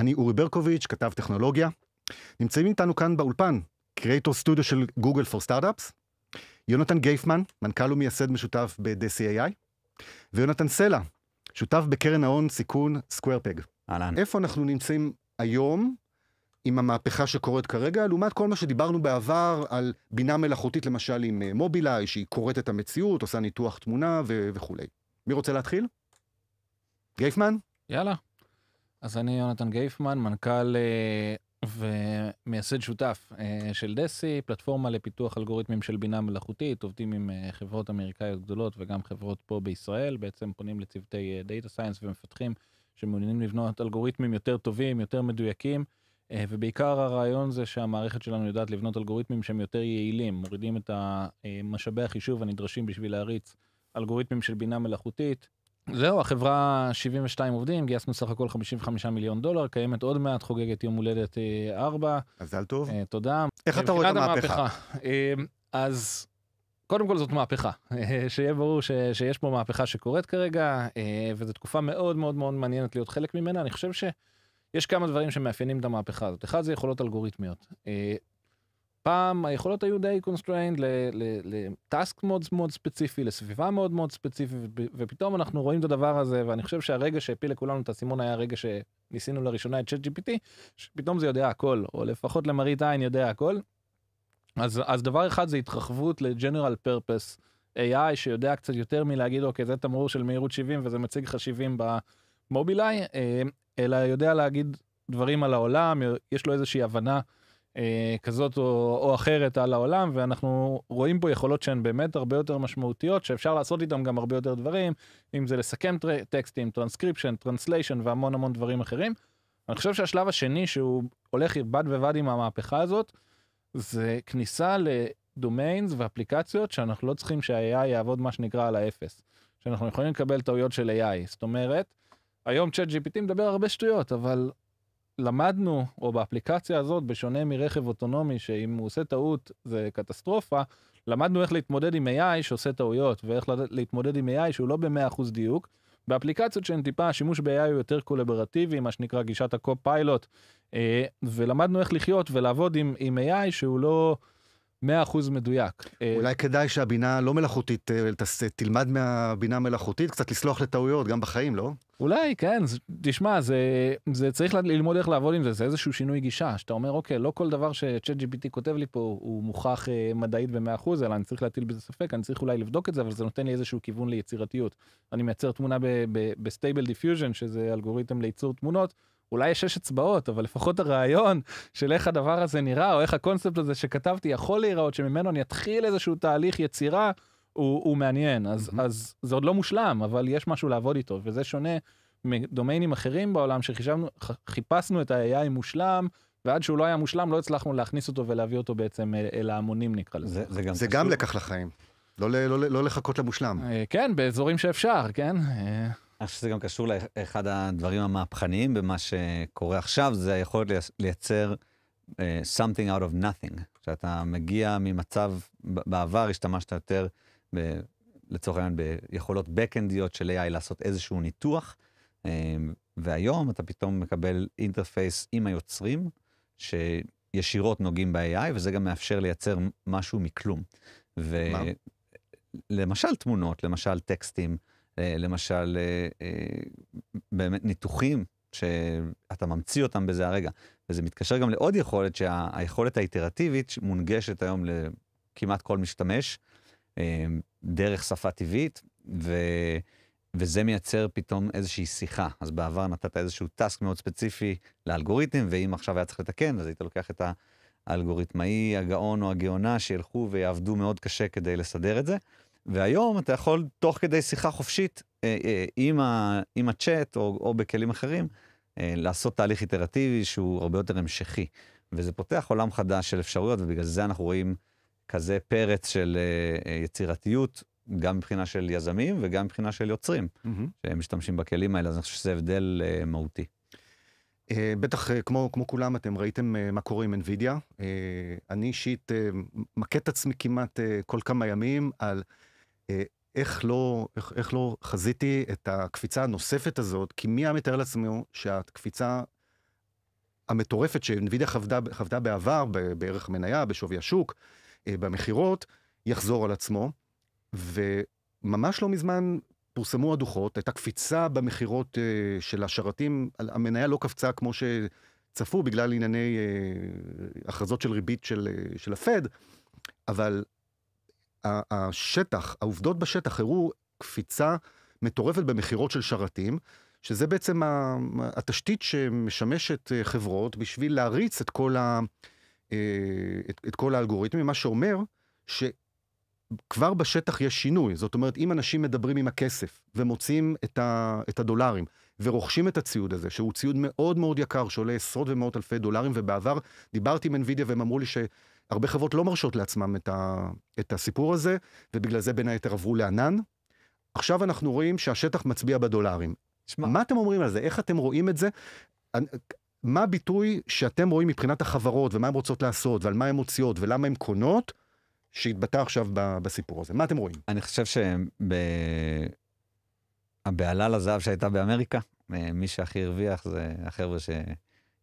אני אורי ברקוביץ', כתב טכנולוגיה. נמצאים איתנו כאן באולפן, קריאטור סטודיו של גוגל פור סטארט-אפס, יונתן גייפמן, מנכ"ל ומייסד משותף ב-DCAI, ויונתן סלע, שותף בקרן ההון סיכון סקוורפג. אהלן. איפה אנחנו נמצאים היום עם המהפכה שקורית כרגע, לעומת כל מה שדיברנו בעבר על בינה מלאכותית, למשל עם אה, מובילאיי, שהיא קוראת את המציאות, עושה ניתוח תמונה ו- וכולי. מי רוצה להתחיל? גייפמן? יאללה. אז אני יונתן גייפמן, מנכ"ל אה, ומייסד שותף אה, של דסי, פלטפורמה לפיתוח אלגוריתמים של בינה מלאכותית, עובדים עם אה, חברות אמריקאיות גדולות וגם חברות פה בישראל, בעצם פונים לצוותי דאטה סיינס ומפתחים שמעוניינים לבנות אלגוריתמים יותר טובים, יותר מדויקים, ובעיקר הרעיון זה שהמערכת שלנו יודעת לבנות אלגוריתמים שהם יותר יעילים, מורידים את משאבי החישוב הנדרשים בשביל להריץ אלגוריתמים של בינה מלאכותית. זהו, החברה 72 עובדים, גייסנו סך הכל 55 מיליון דולר, קיימת עוד מעט, חוגגת יום הולדת 4. אה, מזל טוב. Uh, תודה. איך אתה רואה את המהפכה? אה, אז קודם כל זאת מהפכה, שיהיה ברור ש, שיש פה מהפכה שקורית כרגע, וזו תקופה מאוד מאוד מאוד מעניינת להיות חלק ממנה. אני חושב שיש כמה דברים שמאפיינים את המהפכה הזאת. אחד זה יכולות אלגוריתמיות. פעם היכולות היו די קונסטריינד לטאסק מאוד מאוד ספציפי, לסביבה מאוד מאוד ספציפית, ופתאום אנחנו רואים את הדבר הזה, ואני חושב שהרגע שהפיל לכולנו את האסימון היה הרגע שניסינו לראשונה את צ'אט gpt שפתאום זה יודע הכל, או לפחות למראית עין יודע הכל. אז, אז דבר אחד זה התרחבות לג'נרל פרפס AI שיודע קצת יותר מלהגיד אוקיי זה תמרור של מהירות 70 וזה מציג לך 70 במובילאיי, אה, אלא יודע להגיד דברים על העולם, יש לו איזושהי הבנה. אה, כזאת או, או אחרת על העולם, ואנחנו רואים פה יכולות שהן באמת הרבה יותר משמעותיות, שאפשר לעשות איתן גם הרבה יותר דברים, אם זה לסכם טר, טקסטים, טרנסקריפשן, טרנסליישן והמון המון דברים אחרים. אני חושב שהשלב השני שהוא הולך בד בבד עם המהפכה הזאת, זה כניסה לדומיינס ואפליקציות שאנחנו לא צריכים שה-AI יעבוד מה שנקרא על האפס. שאנחנו יכולים לקבל טעויות של AI. זאת אומרת, היום צ'אט GPT מדבר הרבה שטויות, אבל למדנו, או באפליקציה הזאת, בשונה מרכב אוטונומי, שאם הוא עושה טעות זה קטסטרופה, למדנו איך להתמודד עם AI שעושה טעויות, ואיך להתמודד עם AI שהוא לא ב-100% דיוק. באפליקציות שהן טיפה, השימוש ב-AI הוא יותר קולברטיבי, מה שנקרא גישת הקו-פיילוט, אה, ולמדנו איך לחיות ולעבוד עם, עם AI שהוא לא... 100% מדויק. אה, אולי כדאי שהבינה לא מלאכותית, אה, תלמד מהבינה המלאכותית קצת לסלוח לטעויות, גם בחיים, לא? אולי, כן, תשמע, זה, זה צריך ללמוד איך לעבוד עם זה, זה איזשהו שינוי גישה, שאתה אומר, אוקיי, לא כל דבר שצ'אט GPT כותב לי פה הוא מוכח אה, מדעית ב-100%, אלא אני צריך להטיל בזה ספק, אני צריך אולי לבדוק את זה, אבל זה נותן לי איזשהו כיוון ליצירתיות. אני מייצר תמונה בסטייבל דיפיוז'ן, שזה אלגוריתם לייצור תמונות, אולי יש שש אצבעות, אבל לפחות הרעיון של איך הדבר הזה נראה, או איך הקונספט הזה שכתבתי יכול להיראות, שממנו אני אתחיל איזשהו תהליך יצירה. הוא, הוא מעניין, אז, mm-hmm. אז זה עוד לא מושלם, אבל יש משהו לעבוד איתו, וזה שונה מדומיינים אחרים בעולם שחיפשנו את ה-AI מושלם, ועד שהוא לא היה מושלם לא הצלחנו להכניס אותו ולהביא אותו בעצם אל, אל ההמונים נקרא לזה. זה, זה, גם, זה גם לקח לחיים, לא, לא, לא, לא לחכות למושלם. אה, כן, באזורים שאפשר, כן. אה. אני חושב שזה גם קשור לאחד הדברים המהפכניים במה שקורה עכשיו, זה היכולת לייצר uh, something out of nothing. כשאתה מגיע ממצב, בעבר השתמשת יותר ב, לצורך העניין ביכולות backendיות של AI לעשות איזשהו ניתוח, אמ, והיום אתה פתאום מקבל אינטרפייס עם היוצרים, שישירות נוגעים ב-AI, וזה גם מאפשר לייצר משהו מכלום. ולמשל תמונות, למשל טקסטים, אה, למשל אה, אה, באמת ניתוחים שאתה ממציא אותם בזה הרגע. וזה מתקשר גם לעוד יכולת שהיכולת האיטרטיבית מונגשת היום לכמעט כל משתמש, אמ, דרך שפה טבעית, ו... וזה מייצר פתאום איזושהי שיחה. אז בעבר נתת איזשהו טאסק מאוד ספציפי לאלגוריתם, ואם עכשיו היה צריך לתקן, אז היית לוקח את האלגוריתמאי, הגאון או הגאונה, שילכו ויעבדו מאוד קשה כדי לסדר את זה. והיום אתה יכול, תוך כדי שיחה חופשית אה, אה, עם, ה, עם הצ'אט או, או בכלים אחרים, אה, לעשות תהליך איטרטיבי שהוא הרבה יותר המשכי. וזה פותח עולם חדש של אפשרויות, ובגלל זה אנחנו רואים כזה פרץ של אה, אה, יצירתיות, גם מבחינה של יזמים וגם מבחינה של יוצרים, mm-hmm. שהם משתמשים בכלים האלה, אז אני חושב שזה הבדל אה, מהותי. בטח כמו, כמו כולם אתם ראיתם מה קורה עם NVIDIA. אני אישית מכה את עצמי כמעט כל כמה ימים על איך לא, איך, איך לא חזיתי את הקפיצה הנוספת הזאת, כי מי היה מתאר לעצמו שהקפיצה המטורפת שאינווידיה חוותה, חוותה בעבר, בערך המניה, בשווי השוק, אה, במכירות, יחזור על עצמו. וממש לא מזמן פורסמו הדוחות, הייתה קפיצה במכירות אה, של השרתים, המניה לא קפצה כמו שצפו בגלל ענייני אה, הכרזות של ריבית של, של הפד, אבל השטח, העובדות בשטח הראו קפיצה מטורפת במכירות של שרתים, שזה בעצם התשתית שמשמשת חברות בשביל להריץ את כל ה... אה, את, את כל האלגוריתמים, מה שאומר שכבר בשטח יש שינוי. זאת אומרת, אם אנשים מדברים עם הכסף ומוציאים את, ה, את הדולרים ורוכשים את הציוד הזה, שהוא ציוד מאוד מאוד יקר, שעולה עשרות ומאות אלפי דולרים, ובעבר דיברתי עם NVIDIA והם אמרו לי ש... הרבה חברות לא מרשות לעצמם את, ה, את הסיפור הזה, ובגלל זה בין היתר עברו לענן. עכשיו אנחנו רואים שהשטח מצביע בדולרים. שמה. מה אתם אומרים על זה? איך אתם רואים את זה? מה הביטוי שאתם רואים מבחינת החברות ומה הן רוצות לעשות ועל מה הן מוציאות ולמה הן קונות, שהתבטא עכשיו בסיפור הזה? מה אתם רואים? אני חושב שהבהלה לזהב שהייתה באמריקה, אה, מי שהכי הרוויח זה החבר'ה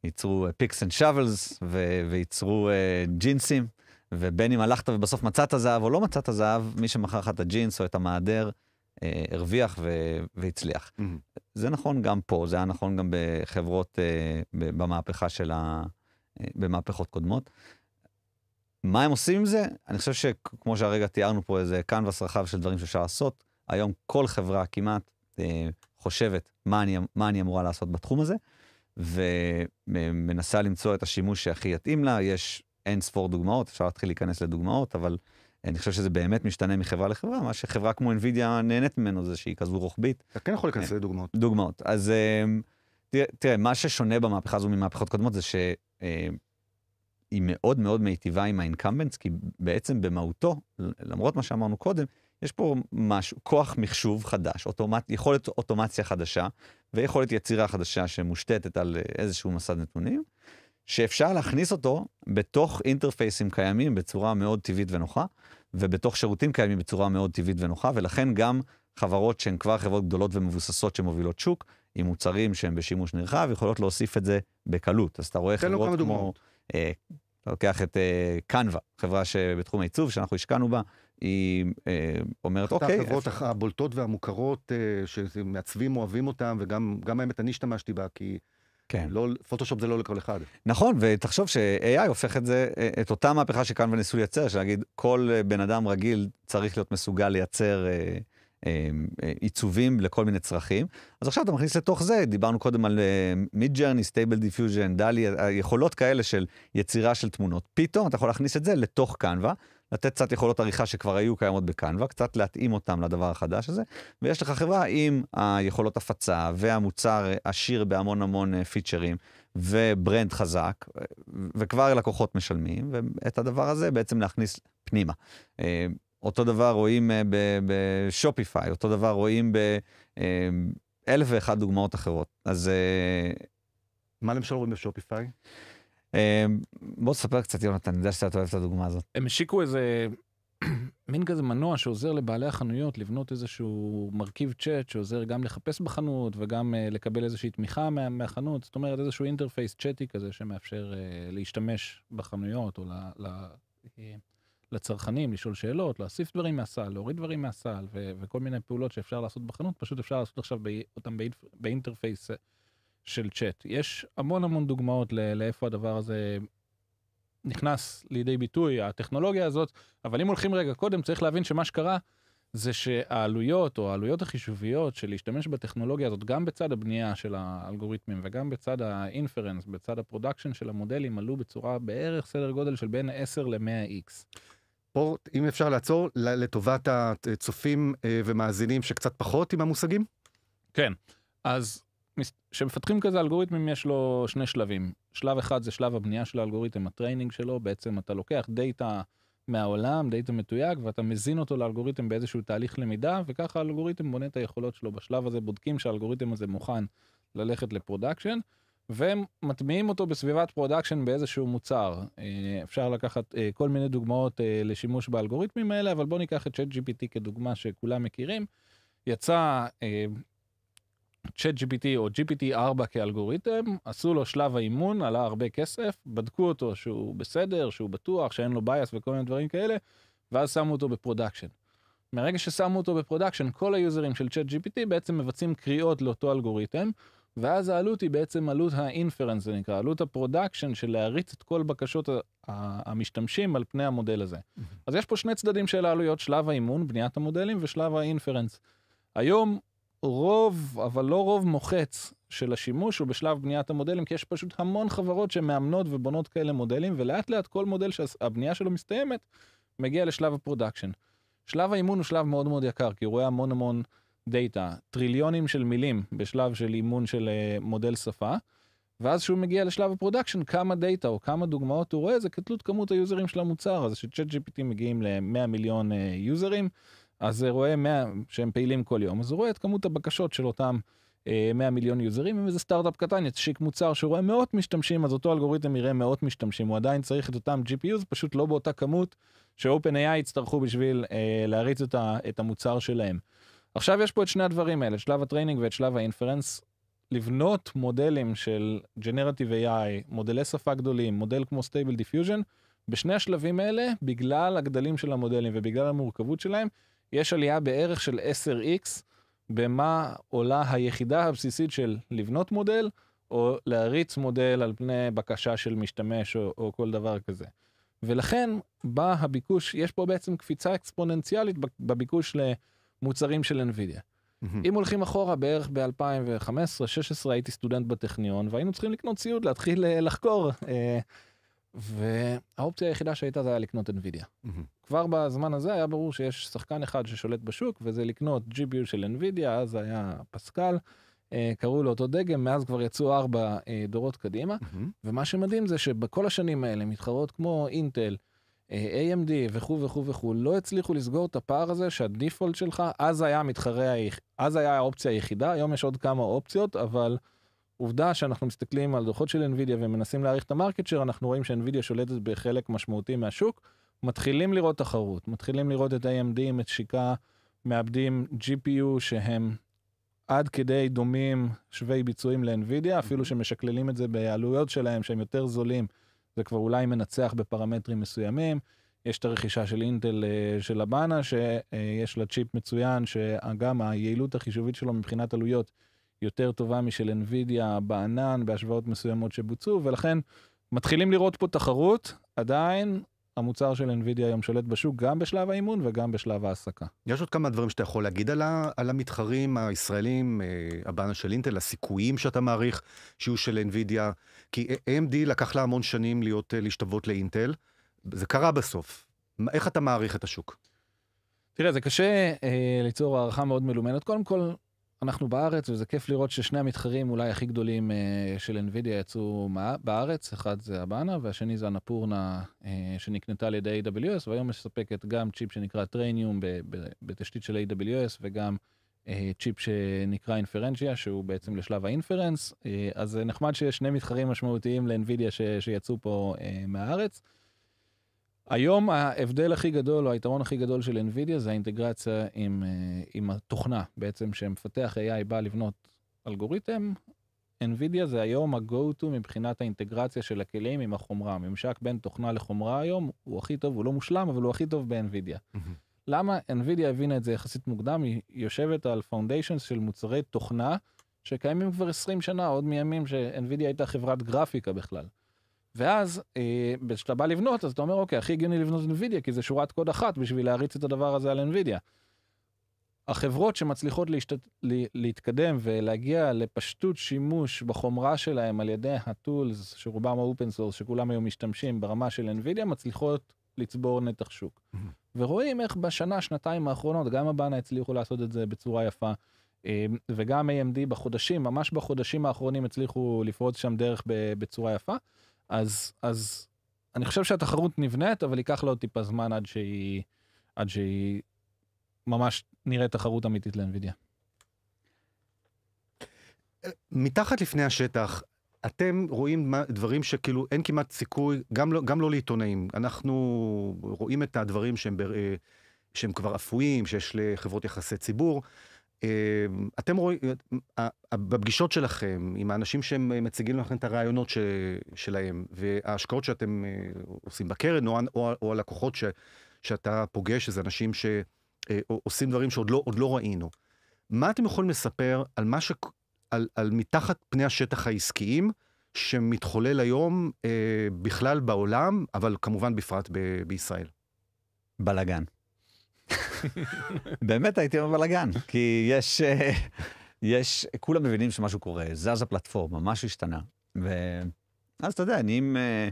שייצרו פיקס אנד שוולס וייצרו אה, ג'ינסים, ובין אם הלכת ובסוף מצאת זהב או לא מצאת זהב, מי שמכר לך את הג'ינס או את המעדר, אה, הרוויח ו- והצליח. Mm-hmm. זה נכון גם פה, זה היה נכון גם בחברות, אה, במהפכה של ה... אה, במהפכות קודמות. מה הם עושים עם זה? אני חושב שכמו שהרגע תיארנו פה איזה קנבס רחב של דברים שאפשר לעשות, היום כל חברה כמעט אה, חושבת מה אני, מה אני אמורה לעשות בתחום הזה, ומנסה למצוא את השימוש שהכי יתאים לה. יש אין ספור דוגמאות, אפשר להתחיל להיכנס לדוגמאות, אבל אני חושב שזה באמת משתנה מחברה לחברה, מה שחברה כמו NVIDIA נהנית ממנו זה שהיא כזו רוחבית. אתה כן יכול להיכנס אה, לדוגמאות. דוגמאות. אז אמ, תראה, מה ששונה במהפכה הזו ממהפכות קודמות זה שהיא מאוד מאוד מיטיבה עם האינקמבנטס, כי בעצם במהותו, למרות מה שאמרנו קודם, יש פה משהו, כוח מחשוב חדש, אוטומט, יכולת אוטומציה חדשה ויכולת יצירה חדשה שמושתתת על איזשהו מסד נתונים. שאפשר להכניס אותו בתוך אינטרפייסים קיימים בצורה מאוד טבעית ונוחה, ובתוך שירותים קיימים בצורה מאוד טבעית ונוחה, ולכן גם חברות שהן כבר חברות גדולות ומבוססות שמובילות שוק, עם מוצרים שהם בשימוש נרחב, יכולות להוסיף את זה בקלות. אז אתה רואה חברות כמו... דוגמאות. אה, אתה לוקח את קנווה, אה, חברה שבתחום העיצוב, שאנחנו השקענו בה, היא אה, אומרת, אוקיי... אחת החברות הבולטות והמוכרות, אה, שמעצבים אוהבים אותן, וגם האמת, אני השתמשתי בה, כי כן. לא, פוטושופ זה לא לכל אחד. נכון, ותחשוב ש-AI הופך את זה, את אותה מהפכה שכאן וניסו לייצר, שנגיד כל אה, בן אדם רגיל צריך להיות מסוגל לייצר אה, אה, אה, עיצובים לכל מיני צרכים. אז עכשיו אתה מכניס לתוך זה, דיברנו קודם על מיד ג'רני, סטייבל דיפיוז'ן, דלי, יכולות כאלה של יצירה של תמונות. פתאום אתה יכול להכניס את זה לתוך קנווה. לתת קצת יכולות עריכה שכבר היו קיימות בקנווה, קצת להתאים אותם לדבר החדש הזה, ויש לך חברה עם היכולות הפצה והמוצר עשיר בהמון המון אה, פיצ'רים וברנד חזק, אה, וכבר לקוחות משלמים, ואת הדבר הזה בעצם להכניס פנימה. אה, אותו דבר רואים בשופיפיי, אותו דבר רואים באלף ואחת דוגמאות אחרות. אז... מה למשל רואים בשופיפיי? אה, בוא תספר קצת, יונתן, אני יודע שאתה אוהב את הדוגמה הזאת. הם השיקו איזה מין כזה מנוע שעוזר לבעלי החנויות לבנות איזשהו מרכיב צ'אט שעוזר גם לחפש בחנות וגם uh, לקבל איזושהי תמיכה מה, מהחנות, זאת אומרת איזשהו אינטרפייס צ'אטי כזה שמאפשר uh, להשתמש בחנויות או ל, ל, uh, לצרכנים, לשאול שאלות, להוסיף דברים מהסל, להוריד דברים מהסל ו, וכל מיני פעולות שאפשר לעשות בחנות, פשוט אפשר לעשות עכשיו ב, אותם באינטרפייס של צ'אט. יש המון המון דוגמאות לאיפה הדבר הזה נכנס לידי ביטוי, הטכנולוגיה הזאת, אבל אם הולכים רגע קודם, צריך להבין שמה שקרה זה שהעלויות או העלויות החישוביות של להשתמש בטכנולוגיה הזאת, גם בצד הבנייה של האלגוריתמים וגם בצד האינפרנס, בצד הפרודקשן של המודלים, עלו בצורה בערך סדר גודל של בין 10 ל-100x. פה, אם אפשר לעצור, לטובת הצופים אה, ומאזינים שקצת פחות עם המושגים? כן. אז כשמפתחים כזה אלגוריתמים יש לו שני שלבים. שלב אחד זה שלב הבנייה של האלגוריתם, הטריינינג שלו, בעצם אתה לוקח דאטה מהעולם, דאטה מתויג, ואתה מזין אותו לאלגוריתם באיזשהו תהליך למידה, וככה האלגוריתם בונה את היכולות שלו. בשלב הזה בודקים שהאלגוריתם הזה מוכן ללכת לפרודקשן, והם מטמיעים אותו בסביבת פרודקשן באיזשהו מוצר. אה, אפשר לקחת אה, כל מיני דוגמאות אה, לשימוש באלגוריתמים האלה, אבל בואו ניקח את ChatGPT כדוגמה שכולם מכירים. יצא ChatGPT או GPT4 כאלגוריתם, עשו לו שלב האימון, עלה הרבה כסף, בדקו אותו שהוא בסדר, שהוא בטוח, שאין לו bias וכל מיני דברים כאלה, ואז שמו אותו בפרודקשן. מרגע ששמו אותו בפרודקשן, כל היוזרים של ChatGPT בעצם מבצעים קריאות לאותו אלגוריתם, ואז העלות היא בעצם עלות האינפרנס, זה נקרא, עלות הפרודקשן של להריץ את כל בקשות המשתמשים על פני המודל הזה. Mm-hmm. אז יש פה שני צדדים של העלויות, שלב האימון, בניית המודלים, ושלב האינפרנס. היום רוב, אבל לא רוב מוחץ, של השימוש הוא בשלב בניית המודלים, כי יש פשוט המון חברות שמאמנות ובונות כאלה מודלים, ולאט לאט כל מודל שהבנייה שלו מסתיימת, מגיע לשלב הפרודקשן. שלב האימון הוא שלב מאוד מאוד יקר, כי הוא רואה המון המון דאטה, טריליונים של מילים בשלב של אימון של אה, מודל שפה, ואז כשהוא מגיע לשלב הפרודקשן, כמה דאטה או כמה דוגמאות הוא רואה, זה כתלות כמות היוזרים של המוצר, אז שצ'אט GPT מגיעים ל-100 מיליון uh, יוזרים, אז הוא רואה 100 שהם פעילים כל יום, אז הוא רואה את כמות הבקשות של אותם 100 אה, מיליון יוזרים, אם איזה סטארט-אפ קטן ישיק מוצר שרואה מאות משתמשים, אז אותו אלגוריתם יראה מאות משתמשים, הוא עדיין צריך את אותם gpu זה פשוט לא באותה כמות ש ai יצטרכו בשביל אה, להריץ את, ה, את המוצר שלהם. עכשיו יש פה את שני הדברים האלה, שלב הטריינינג ואת שלב האינפרנס. לבנות מודלים של Generative AI, מודלי שפה גדולים, מודל כמו Stable Diffusion, בשני השלבים האלה, בגלל הגדלים של המודלים ובגלל המורכבות שלהם, יש עלייה בערך של 10x במה עולה היחידה הבסיסית של לבנות מודל, או להריץ מודל על פני בקשה של משתמש או, או כל דבר כזה. ולכן בא הביקוש, יש פה בעצם קפיצה אקספוננציאלית בביקוש למוצרים של NVIDIA. Mm-hmm. אם הולכים אחורה בערך ב-2015-2016 הייתי סטודנט בטכניון והיינו צריכים לקנות ציוד להתחיל אה, לחקור אה, והאופציה היחידה שהייתה זה היה לקנות NVIDIA. Mm-hmm. כבר בזמן הזה היה ברור שיש שחקן אחד ששולט בשוק וזה לקנות GPU של NVIDIA, אז היה פסקל, אה, קראו לאותו דגם, מאז כבר יצאו ארבע אה, דורות קדימה, mm-hmm. ומה שמדהים זה שבכל השנים האלה מתחרות כמו אינטל, אה, AMD וכו' וכו' וכו', לא הצליחו לסגור את הפער הזה שהדיפולט שלך, אז היה המתחרה, אז היה האופציה היחידה, היום יש עוד כמה אופציות, אבל... עובדה שאנחנו מסתכלים על דוחות של NVIDIA ומנסים להעריך את המרקט שייר, אנחנו רואים ש-NVIDIA שולטת בחלק משמעותי מהשוק, מתחילים לראות תחרות, מתחילים לראות את AMD את שיקה, מאבדים GPU שהם עד כדי דומים שווי ביצועים ל-NVIDIA, אפילו mhm. שמשקללים את זה בעלויות שלהם שהם יותר זולים, זה כבר אולי מנצח בפרמטרים מסוימים. יש את הרכישה של אינטל אה, של הבאנה, שיש לה צ'יפ מצוין, שגם היעילות החישובית שלו מבחינת עלויות יותר טובה משל NVIDIA בענן בהשוואות מסוימות שבוצעו, ולכן מתחילים לראות פה תחרות, עדיין המוצר של NVIDIA היום שולט בשוק גם בשלב האימון וגם בשלב ההעסקה. יש עוד כמה דברים שאתה יכול להגיד על, ה, על המתחרים הישראלים, אה, הבנה של אינטל, הסיכויים שאתה מעריך שיהיו של NVIDIA, כי AMD לקח לה המון שנים להיות, אה, להשתוות לאינטל, זה קרה בסוף. איך אתה מעריך את השוק? תראה, זה קשה אה, ליצור הערכה מאוד מלומנת. קודם כל, אנחנו בארץ וזה כיף לראות ששני המתחרים אולי הכי גדולים אה, של NVIDIA יצאו בארץ, אחד זה הבאנה והשני זה אנפורנה אה, שנקנתה על ידי AWS והיום מספקת גם צ'יפ שנקרא טרניום בתשתית של AWS וגם אה, צ'יפ שנקרא אינפרנצ'יה שהוא בעצם לשלב האינפרנס אז נחמד שיש שני מתחרים משמעותיים ל-NVIDIA שיצאו פה מהארץ. היום ההבדל הכי גדול, או היתרון הכי גדול של NVIDIA זה האינטגרציה עם, אה, עם התוכנה, בעצם שמפתח AI בא לבנות אלגוריתם. NVIDIA זה היום ה-go-to מבחינת האינטגרציה של הכלים עם החומרה. הממשק בין תוכנה לחומרה היום הוא הכי טוב, הוא לא מושלם, אבל הוא הכי טוב ב-NVIDIA. למה NVIDIA הבינה את זה יחסית מוקדם? היא יושבת על פאונדיישנס של מוצרי תוכנה שקיימים כבר 20 שנה, עוד מימים ש-NVIDIA הייתה חברת גרפיקה בכלל. ואז אה, כשאתה בא לבנות אז אתה אומר אוקיי הכי הגיוני לבנות NVIDIA כי זה שורת קוד אחת בשביל להריץ את הדבר הזה על NVIDIA. החברות שמצליחות להשת... להתקדם ולהגיע לפשטות שימוש בחומרה שלהם על ידי הטולס שרובם האופן סורס שכולם היום משתמשים ברמה של NVIDIA מצליחות לצבור נתח שוק. Mm-hmm. ורואים איך בשנה שנתיים האחרונות גם הבאנה הצליחו לעשות את זה בצורה יפה אה, וגם AMD בחודשים ממש בחודשים האחרונים הצליחו לפרוץ שם דרך בצורה יפה. אז, אז אני חושב שהתחרות נבנית, אבל ייקח לה עוד טיפה זמן עד שהיא, עד שהיא ממש נראית תחרות אמיתית לאנבידיה. מתחת לפני השטח, אתם רואים דברים שכאילו אין כמעט סיכוי, גם לא, גם לא לעיתונאים. אנחנו רואים את הדברים שהם, בר, אה, שהם כבר אפויים, שיש לחברות יחסי ציבור. אמ, אתם רואים, אה, אה, בפגישות שלכם עם האנשים שהם מציגים לכם את הרעיונות ש, שלהם וההשקעות שאתם אה, עושים בקרן או, או, או הלקוחות ש, שאתה פוגש, איזה אנשים שעושים דברים שעוד לא, לא ראינו. מה אתם יכולים לספר על מה ש... על, על מתחת פני השטח העסקיים שמתחולל היום אה, בכלל בעולם, אבל כמובן בפרט ב, בישראל? בלאגן. באמת הייתי אומר בלאגן, כי יש, אה, יש, כולם מבינים שמשהו קורה, זז הפלטפורמה, משהו השתנה. ואז אתה יודע, אני אם... אה,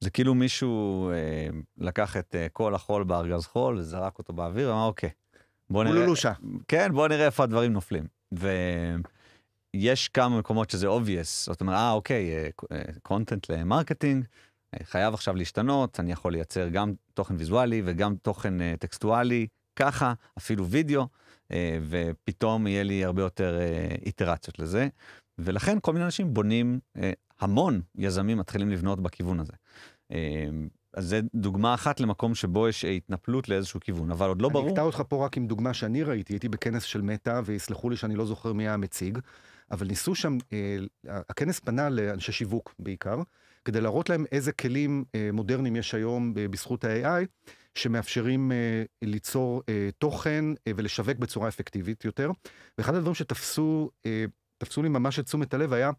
זה כאילו מישהו אה, לקח את אה, כל החול בארגז חול זרק אותו באוויר, אמר אוקיי, בוא נראה... לולושה. כן, בוא נראה איפה הדברים נופלים. ויש כמה מקומות שזה obvious, זאת אומרת, אה אוקיי, קונטנט אה, למרקטינג, חייב עכשיו להשתנות, אני יכול לייצר גם תוכן ויזואלי וגם תוכן אה, טקסטואלי, ככה, אפילו וידאו, אה, ופתאום יהיה לי הרבה יותר אה, איטרציות לזה. ולכן כל מיני אנשים בונים, המון יזמים מתחילים לבנות בכיוון הזה. אז זו דוגמה אחת למקום שבו יש התנפלות לאיזשהו כיוון, אבל עוד לא אני ברור. אני אקטע אותך פה רק עם דוגמה שאני ראיתי, הייתי בכנס של מטא, ויסלחו לי שאני לא זוכר מי המציג, אבל ניסו שם, אה, הכנס פנה לאנשי שיווק בעיקר, כדי להראות להם איזה כלים אה, מודרניים יש היום אה, בזכות ה-AI, שמאפשרים אה, ליצור אה, תוכן אה, ולשווק בצורה אפקטיבית יותר. ואחד הדברים שתפסו אה, תפסו לי ממש את תשומת הלב היה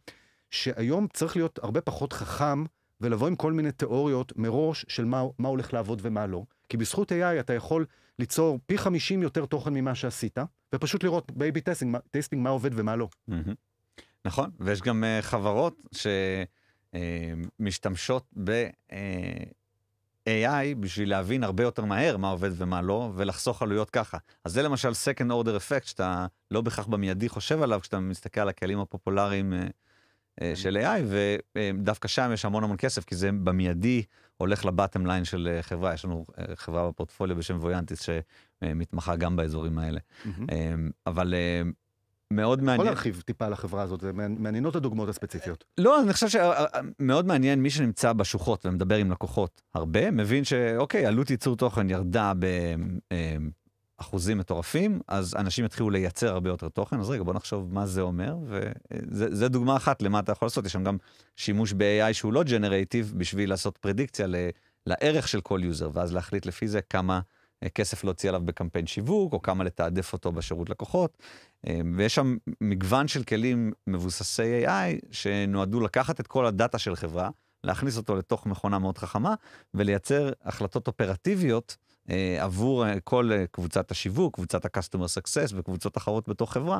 שהיום צריך להיות הרבה פחות חכם ולבוא עם כל מיני תיאוריות מראש של מה, מה הולך לעבוד ומה לא. כי בזכות AI אתה יכול ליצור פי 50 יותר תוכן ממה שעשית, ופשוט לראות בייבי טסטינג, טסטינג מה עובד ומה לא. Mm-hmm. נכון, ויש גם uh, חברות ש... אה, משתמשות ב-AI אה, בשביל להבין הרבה יותר מהר מה עובד ומה לא, ולחסוך עלויות ככה. אז זה למשל second order effect שאתה לא בהכרח במיידי חושב עליו כשאתה מסתכל על הכלים הפופולריים אה, כן. של AI, ודווקא שם יש המון המון כסף, כי זה במיידי הולך לבטם ליין של חברה. יש לנו חברה בפורטפוליו בשם וויאנטיס שמתמחה גם באזורים האלה. Mm-hmm. אבל מאוד מעניין. יכול להרחיב טיפה על החברה הזאת, זה מעניינות הדוגמאות הספציפיות. לא, אני חושב שמאוד מעניין מי שנמצא בשוחות ומדבר עם לקוחות הרבה, מבין שאוקיי, עלות ייצור תוכן ירדה באחוזים אה, מטורפים, אז אנשים יתחילו לייצר הרבה יותר תוכן, אז רגע, בוא נחשוב מה זה אומר, וזה דוגמה אחת למה אתה יכול לעשות, יש שם גם שימוש ב-AI שהוא לא ג'נרטיב בשביל לעשות פרדיקציה ל... לערך של כל יוזר, ואז להחליט לפי זה כמה אה, כסף להוציא עליו בקמפיין שיווק, או כמה לתעדף אותו בשירות לקוחות. אה, ויש שם מגוון של כלים מבוססי AI שנועדו לקחת את כל הדאטה של חברה, להכניס אותו לתוך מכונה מאוד חכמה, ולייצר החלטות אופרטיביות אה, עבור כל קבוצת השיווק, קבוצת ה-customer success וקבוצות אחרות בתוך חברה,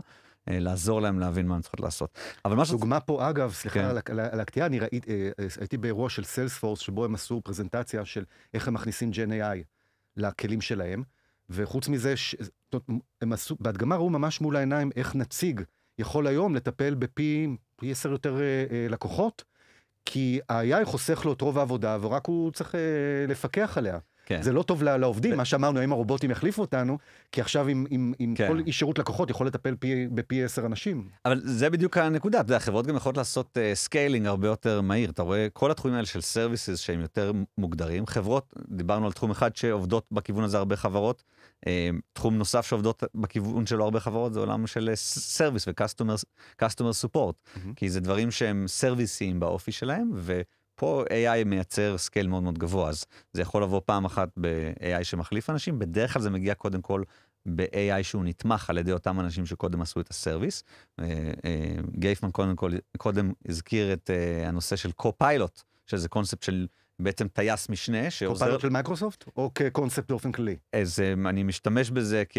לעזור להם להבין מה הם צריכות לעשות. אבל מה ש... דוגמה פה, אגב, סליחה כן. על הקטיעה, אני ראיתי, הייתי באירוע של סיילספורס, שבו הם עשו פרזנטציה של איך הם מכניסים Gen AI. לכלים שלהם. וחוץ מזה, ש... הם עשו, בהדגמה ראו ממש מול העיניים איך נציג יכול היום לטפל בפי פי עשר יותר אה, אה, לקוחות, כי ה-AI חוסך לו את רוב העבודה, ורק הוא צריך אה, לפקח עליה. כן. זה לא טוב לעובדים, ו... מה שאמרנו, האם הרובוטים יחליפו אותנו, כי עכשיו עם, עם, עם כן. כל איש שירות לקוחות יכול לטפל פי, בפי עשר אנשים. אבל זה בדיוק הנקודה, אתה יודע, החברות גם יכולות לעשות uh, אה, סקיילינג הרבה יותר מהיר. אתה רואה, כל התחומים האלה של סרוויסס שהם יותר מוגדרים, חברות, דיברנו על תחום אחד שעובדות בכיוון הזה הרבה חברות, uh, תחום נוסף שעובדות בכיוון שלו הרבה חברות זה עולם של סרוויס וקסטומר סופורט, כי זה דברים שהם סרוויסיים באופי שלהם, ו... פה AI מייצר סקייל מאוד מאוד גבוה, אז זה יכול לבוא פעם אחת ב-AI שמחליף אנשים, בדרך כלל זה מגיע קודם כל ב-AI שהוא נתמך על ידי אותם אנשים שקודם עשו את הסרוויס. אה, אה, גייפמן קודם, כל, קודם הזכיר את אה, הנושא של קו-פיילוט, שזה קונספט של בעצם טייס משנה שעוזר... קו-פיילוט של מייקרוסופט או כקונספט באופן כללי? אז אני משתמש בזה כ...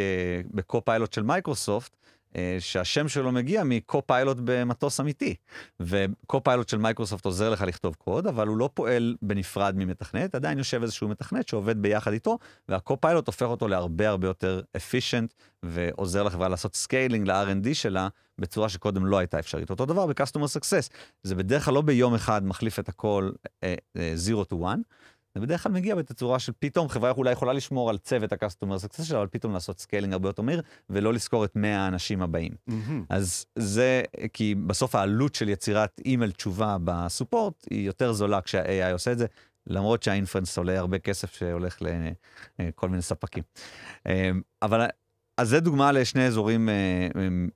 בקו-פיילוט של מייקרוסופט, אה, שהשם שלו מגיע מקו-פיילוט במטוס אמיתי. וקו-פיילוט של מייקרוסופט עוזר לך לכתוב קוד, אבל הוא לא פועל בנפרד ממתכנת, עדיין יושב איזשהו מתכנת שעובד ביחד איתו, והקו-פיילוט הופך אותו להרבה הרבה יותר אפישנט, ועוזר לחברה לעשות סקיילינג ל-R&D שלה בצורה שקודם לא הייתה אפשרית. אותו דבר ב-Customer Success, זה בדרך כלל לא ביום אחד מחליף את הכל 0 אה, uh, אה, to 1, זה בדרך כלל מגיע בתצורה של פתאום חברה אולי יכולה לשמור על צוות ה-customer success שלה, אבל פתאום לעשות סקיילינג הרבה יותר מהיר, ולא לזכור את 100 האנשים הבאים. Mm-hmm. אז זה, כי בסוף העלות של יצירת אימייל תשובה בסופורט היא יותר זולה כשה-AI עושה את זה, למרות שהאינפרנס עולה הרבה כסף שהולך לכל אה, מיני ספקים. אה, אבל אז זה דוגמה לשני אזורים אה,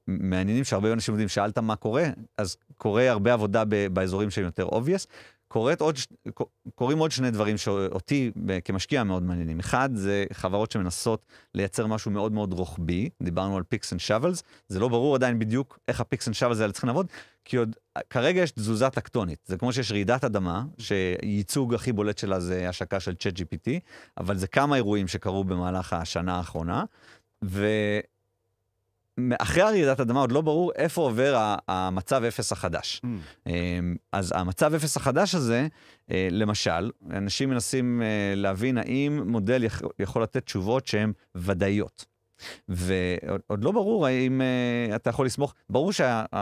מעניינים שהרבה אנשים יודעים, שאלת מה קורה, אז קורה הרבה עבודה באזורים שהם יותר obvious, קורית עוד, קורים עוד שני דברים שאותי אה, כמשקיע מאוד מעניינים. אחד, זה חברות שמנסות לייצר משהו מאוד מאוד רוחבי, דיברנו על פיקס אנד שוולס, זה לא ברור עדיין בדיוק איך הפיקס אנד שוולס האלה צריכים לעבוד, כי עוד כרגע יש תזוזה טקטונית. זה כמו שיש רעידת אדמה, שייצוג הכי בולט שלה זה השקה של צ'אט GPT, אבל זה כמה אירועים שקרו במהלך השנה האחרונה, ו... אחרי הרעידת אדמה עוד לא ברור איפה עובר המצב אפס החדש. Mm. אמ, אז המצב אפס החדש הזה, אה, למשל, אנשים מנסים אה, להבין האם מודל יכול לתת תשובות שהן ודאיות. ועוד לא ברור האם uh, אתה יכול לסמוך, ברור שה-AI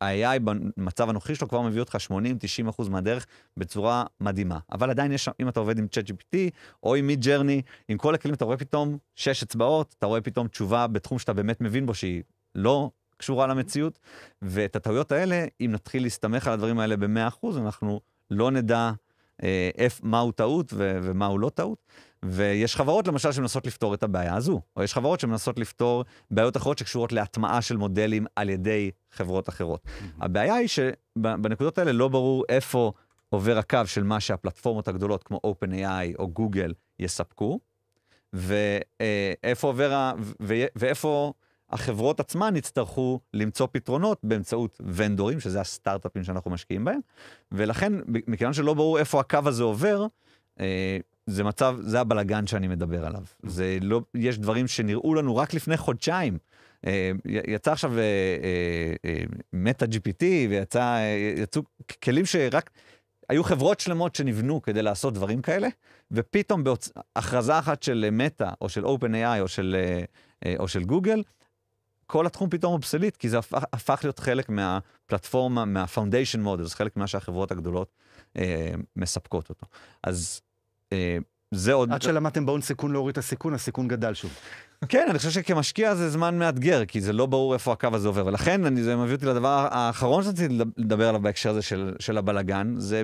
uh, uh, במצב הנוכחי שלו כבר מביא אותך 80-90 אחוז מהדרך בצורה מדהימה. אבל עדיין יש, אם אתה עובד עם ChatGPT או עם מידג'רני, עם כל הכלים אתה רואה פתאום שש אצבעות, אתה רואה פתאום תשובה בתחום שאתה באמת מבין בו שהיא לא קשורה למציאות, ואת הטעויות האלה, אם נתחיל להסתמך על הדברים האלה ב-100 אחוז, אנחנו לא נדע אה, uh, מהו טעות ומהו לא טעות. ויש חברות למשל שמנסות לפתור את הבעיה הזו, או יש חברות שמנסות לפתור בעיות אחרות שקשורות להטמעה של מודלים על ידי חברות אחרות. Mm-hmm. הבעיה היא שבנקודות האלה לא ברור איפה עובר הקו של מה שהפלטפורמות הגדולות כמו OpenAI או גוגל יספקו, ואיפה עובר ה... ו... ואיפה... החברות עצמן יצטרכו למצוא פתרונות באמצעות ונדורים, שזה הסטארט-אפים שאנחנו משקיעים בהם, ולכן, מכיוון שלא ברור איפה הקו הזה עובר, אה, זה מצב, זה הבלגן שאני מדבר עליו. זה לא, יש דברים שנראו לנו רק לפני חודשיים. אה, יצא עכשיו אה, אה, מטה GPT ויצא, יצאו כלים שרק, היו חברות שלמות שנבנו כדי לעשות דברים כאלה, ופתאום בהכרזה אחת של מטה או של OpenAI או של, או של גוגל, כל התחום פתאום אובסליט, כי זה הפך, הפך להיות חלק מהפלטפורמה, מה מודל, זה חלק ממה שהחברות הגדולות אה, מספקות אותו. אז אה, זה עוד... עד שלמדתם בהון סיכון להוריד את הסיכון, הסיכון גדל שוב. כן, אני חושב שכמשקיע זה זמן מאתגר, כי זה לא ברור איפה הקו הזה עובר. ולכן אני, זה מביא אותי לדבר האחרון שרציתי לדבר עליו בהקשר הזה של, של הבלגן. זה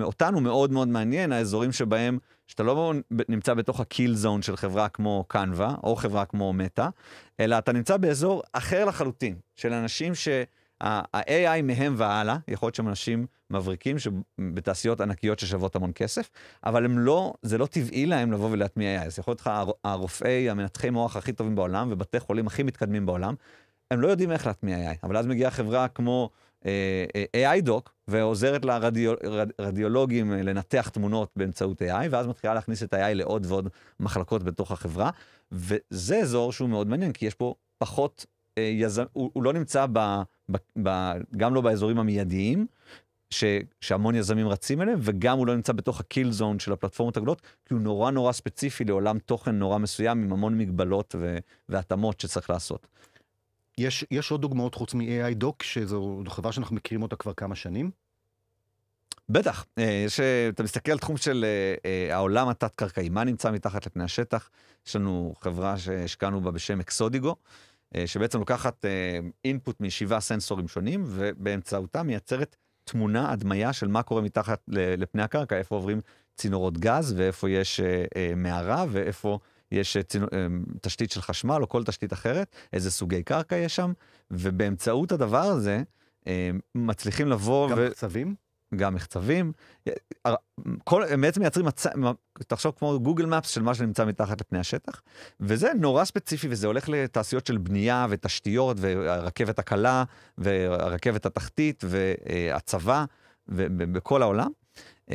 אותנו מאוד מאוד מעניין, האזורים שבהם, שאתה לא נמצא בתוך הקיל זון של חברה כמו קנווה, או חברה כמו מטא, אלא אתה נמצא באזור אחר לחלוטין, של אנשים ש... ה-AI מהם והלאה, יכול להיות שם אנשים מבריקים בתעשיות ענקיות ששוות המון כסף, אבל הם לא, זה לא טבעי להם לבוא ולהטמיע AI. אז יכול להיות לך הרופאי, המנתחי מוח הכי טובים בעולם ובתי חולים הכי מתקדמים בעולם, הם לא יודעים איך להטמיע AI, אבל אז מגיעה חברה כמו אה, אה, AI דוק, ועוזרת לרדיולוגים רד, אה, לנתח תמונות באמצעות AI, ואז מתחילה להכניס את ה-AI לעוד ועוד מחלקות בתוך החברה, וזה אזור שהוא מאוד מעניין, כי יש פה פחות, אה, יזם, הוא, הוא לא נמצא ב... ב, ב, גם לא באזורים המיידיים, ש, שהמון יזמים רצים אליהם, וגם הוא לא נמצא בתוך הקיל זון של הפלטפורמות הגדולות, כי הוא נורא נורא ספציפי לעולם תוכן נורא מסוים, עם המון מגבלות ו, והתאמות שצריך לעשות. יש, יש עוד דוגמאות חוץ מ-AI דוק, שזו חברה שאנחנו מכירים אותה כבר כמה שנים? בטח, אה, יש, אה, אתה מסתכל על תחום של אה, העולם התת-קרקעי, מה נמצא מתחת לפני השטח? יש לנו חברה שהשקענו בה בשם אקסודיגו, אה, שבעצם לוקחת אינפוט אה, משבעה סנסורים שונים, ובאמצעותה מייצרת תמונה, הדמיה של מה קורה מתחת לפני הקרקע, איפה עוברים צינורות גז, ואיפה יש אה, מערה, ואיפה... יש צינ... תשתית של חשמל או כל תשתית אחרת, איזה סוגי קרקע יש שם, ובאמצעות הדבר הזה מצליחים לבוא גם ו... גם קצבים? גם מחצבים. כל, הם בעצם מייצרים, מצ... תחשוב כמו גוגל מפס של מה שנמצא מתחת לפני השטח, וזה נורא ספציפי, וזה הולך לתעשיות של בנייה ותשתיות, והרכבת הקלה, והרכבת התחתית, והצבא, ובכל העולם. אמ,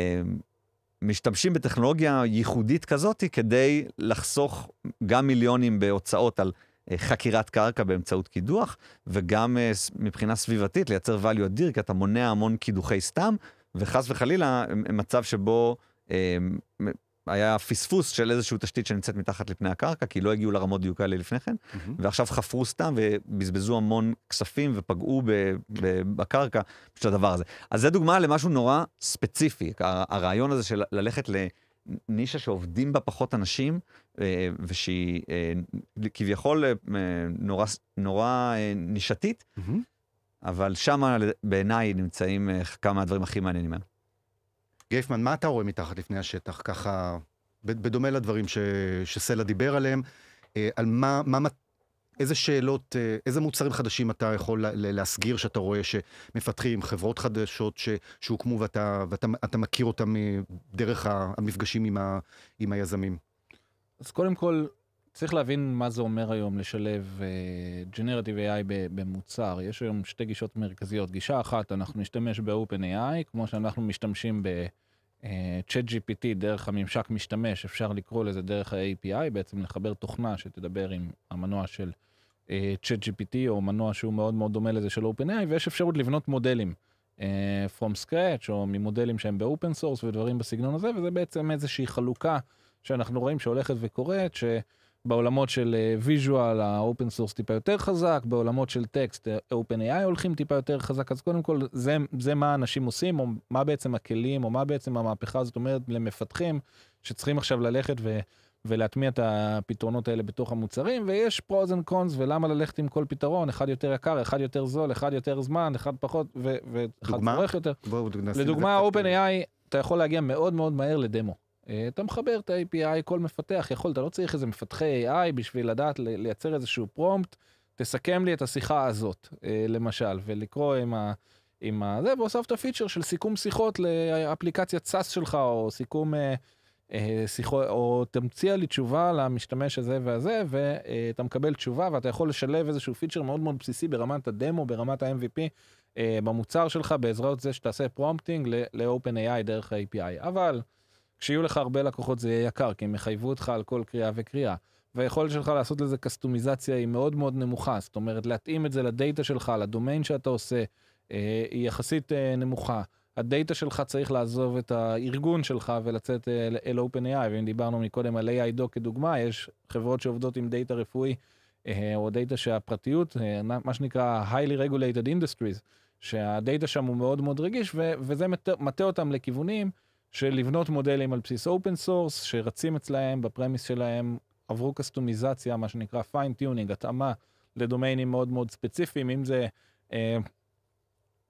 משתמשים בטכנולוגיה ייחודית כזאת כדי לחסוך גם מיליונים בהוצאות על אה, חקירת קרקע באמצעות קידוח, וגם אה, מבחינה סביבתית לייצר value אדיר, כי אתה מונע המון קידוחי סתם, וחס וחלילה מצב שבו אה, היה פספוס של איזושהי תשתית שנמצאת מתחת לפני הקרקע, כי לא הגיעו לרמות דיוק האלה לפני כן, mm-hmm. ועכשיו חפרו סתם ובזבזו המון כספים ופגעו בקרקע בשביל הדבר הזה. אז זו דוגמה למשהו נורא ספציפי, הרעיון הזה של ללכת ל... נישה שעובדים בה פחות אנשים, אה, ושהיא אה, כביכול אה, נורא, נורא נישתית, mm-hmm. אבל שם בעיניי נמצאים כמה הדברים הכי מעניינים ממנו. גייפמן, מה אתה רואה מתחת לפני השטח, ככה, בדומה לדברים ש, שסלע דיבר עליהם, על מה, מה איזה שאלות, אה, איזה מוצרים חדשים אתה יכול להסגיר שאתה רואה שמפתחים, חברות חדשות שהוקמו ואתה, ואתה מכיר אותם דרך המפגשים עם, ה, עם היזמים? אז קודם כל, צריך להבין מה זה אומר היום לשלב uh, Generative AI במוצר. יש היום שתי גישות מרכזיות. גישה אחת, אנחנו נשתמש ב open AI, כמו שאנחנו משתמשים ב... צ'אט אה, GPT דרך הממשק משתמש, אפשר לקרוא לזה דרך ה-API, בעצם לחבר תוכנה שתדבר עם המנוע של צ'אט אה, GPT או מנוע שהוא מאוד מאוד דומה לזה של OpenAI, ויש אפשרות לבנות מודלים uh, From Scratch או ממודלים שהם ב-Open Source ודברים בסגנון הזה, וזה בעצם איזושהי חלוקה שאנחנו רואים שהולכת וקורית, ש... בעולמות של ויז'ואל האופן סורס טיפה יותר חזק, בעולמות של טקסט אופן AI הולכים טיפה יותר חזק, אז קודם כל זה, זה מה אנשים עושים, או מה בעצם הכלים, או מה בעצם המהפכה הזאת אומרת למפתחים שצריכים עכשיו ללכת ו... ולהטמיע את הפתרונות האלה בתוך המוצרים, ויש pros and cons ולמה ללכת עם כל פתרון, אחד יותר יקר, אחד יותר זול, אחד יותר זמן, אחד פחות, ואחד צורך יותר. בוא, לדוגמה, אה, OpenAI, אתה יכול להגיע מאוד מאוד מהר לדמו. אה, אתה מחבר את ה-API, כל מפתח יכול, אתה לא צריך איזה מפתחי AI בשביל לדעת לייצר איזשהו פרומפט, תסכם לי את השיחה הזאת, אה, למשל, ולקרוא עם ה... עם ה... זה, והוספת פיצ'ר של סיכום שיחות לאפליקציית SAS שלך, או סיכום אה, שיחות, או תמציע לי תשובה למשתמש הזה והזה, ואתה מקבל תשובה, ואתה יכול לשלב איזשהו פיצ'ר מאוד מאוד בסיסי ברמת הדמו, ברמת ה-MVP, במוצר שלך, בעזרת זה שתעשה פרומפטינג ל-OpenAI דרך ה-API. אבל... כשיהיו לך הרבה לקוחות זה יהיה יקר, כי הם יחייבו אותך על כל קריאה וקריאה. והיכולת שלך לעשות לזה קסטומיזציה היא מאוד מאוד נמוכה, זאת אומרת להתאים את זה לדאטה שלך, לדומיין שאתה עושה, אה, היא יחסית אה, נמוכה. הדאטה שלך צריך לעזוב את הארגון שלך ולצאת אה, אל, אל OpenAI, ואם דיברנו מקודם על AI-Doc כדוגמה, יש חברות שעובדות עם דאטה רפואי, או דאטה שהפרטיות, מה שנקרא highly regulated industries, שהדאטה שם הוא מאוד מאוד רגיש, ו, וזה מטה, מטה אותם לכיוונים. של לבנות מודלים על בסיס אופן סורס, שרצים אצלהם בפרמיס שלהם, עברו קסטומיזציה, מה שנקרא פיינטיונינג, התאמה לדומיינים מאוד מאוד ספציפיים, אם זה אה,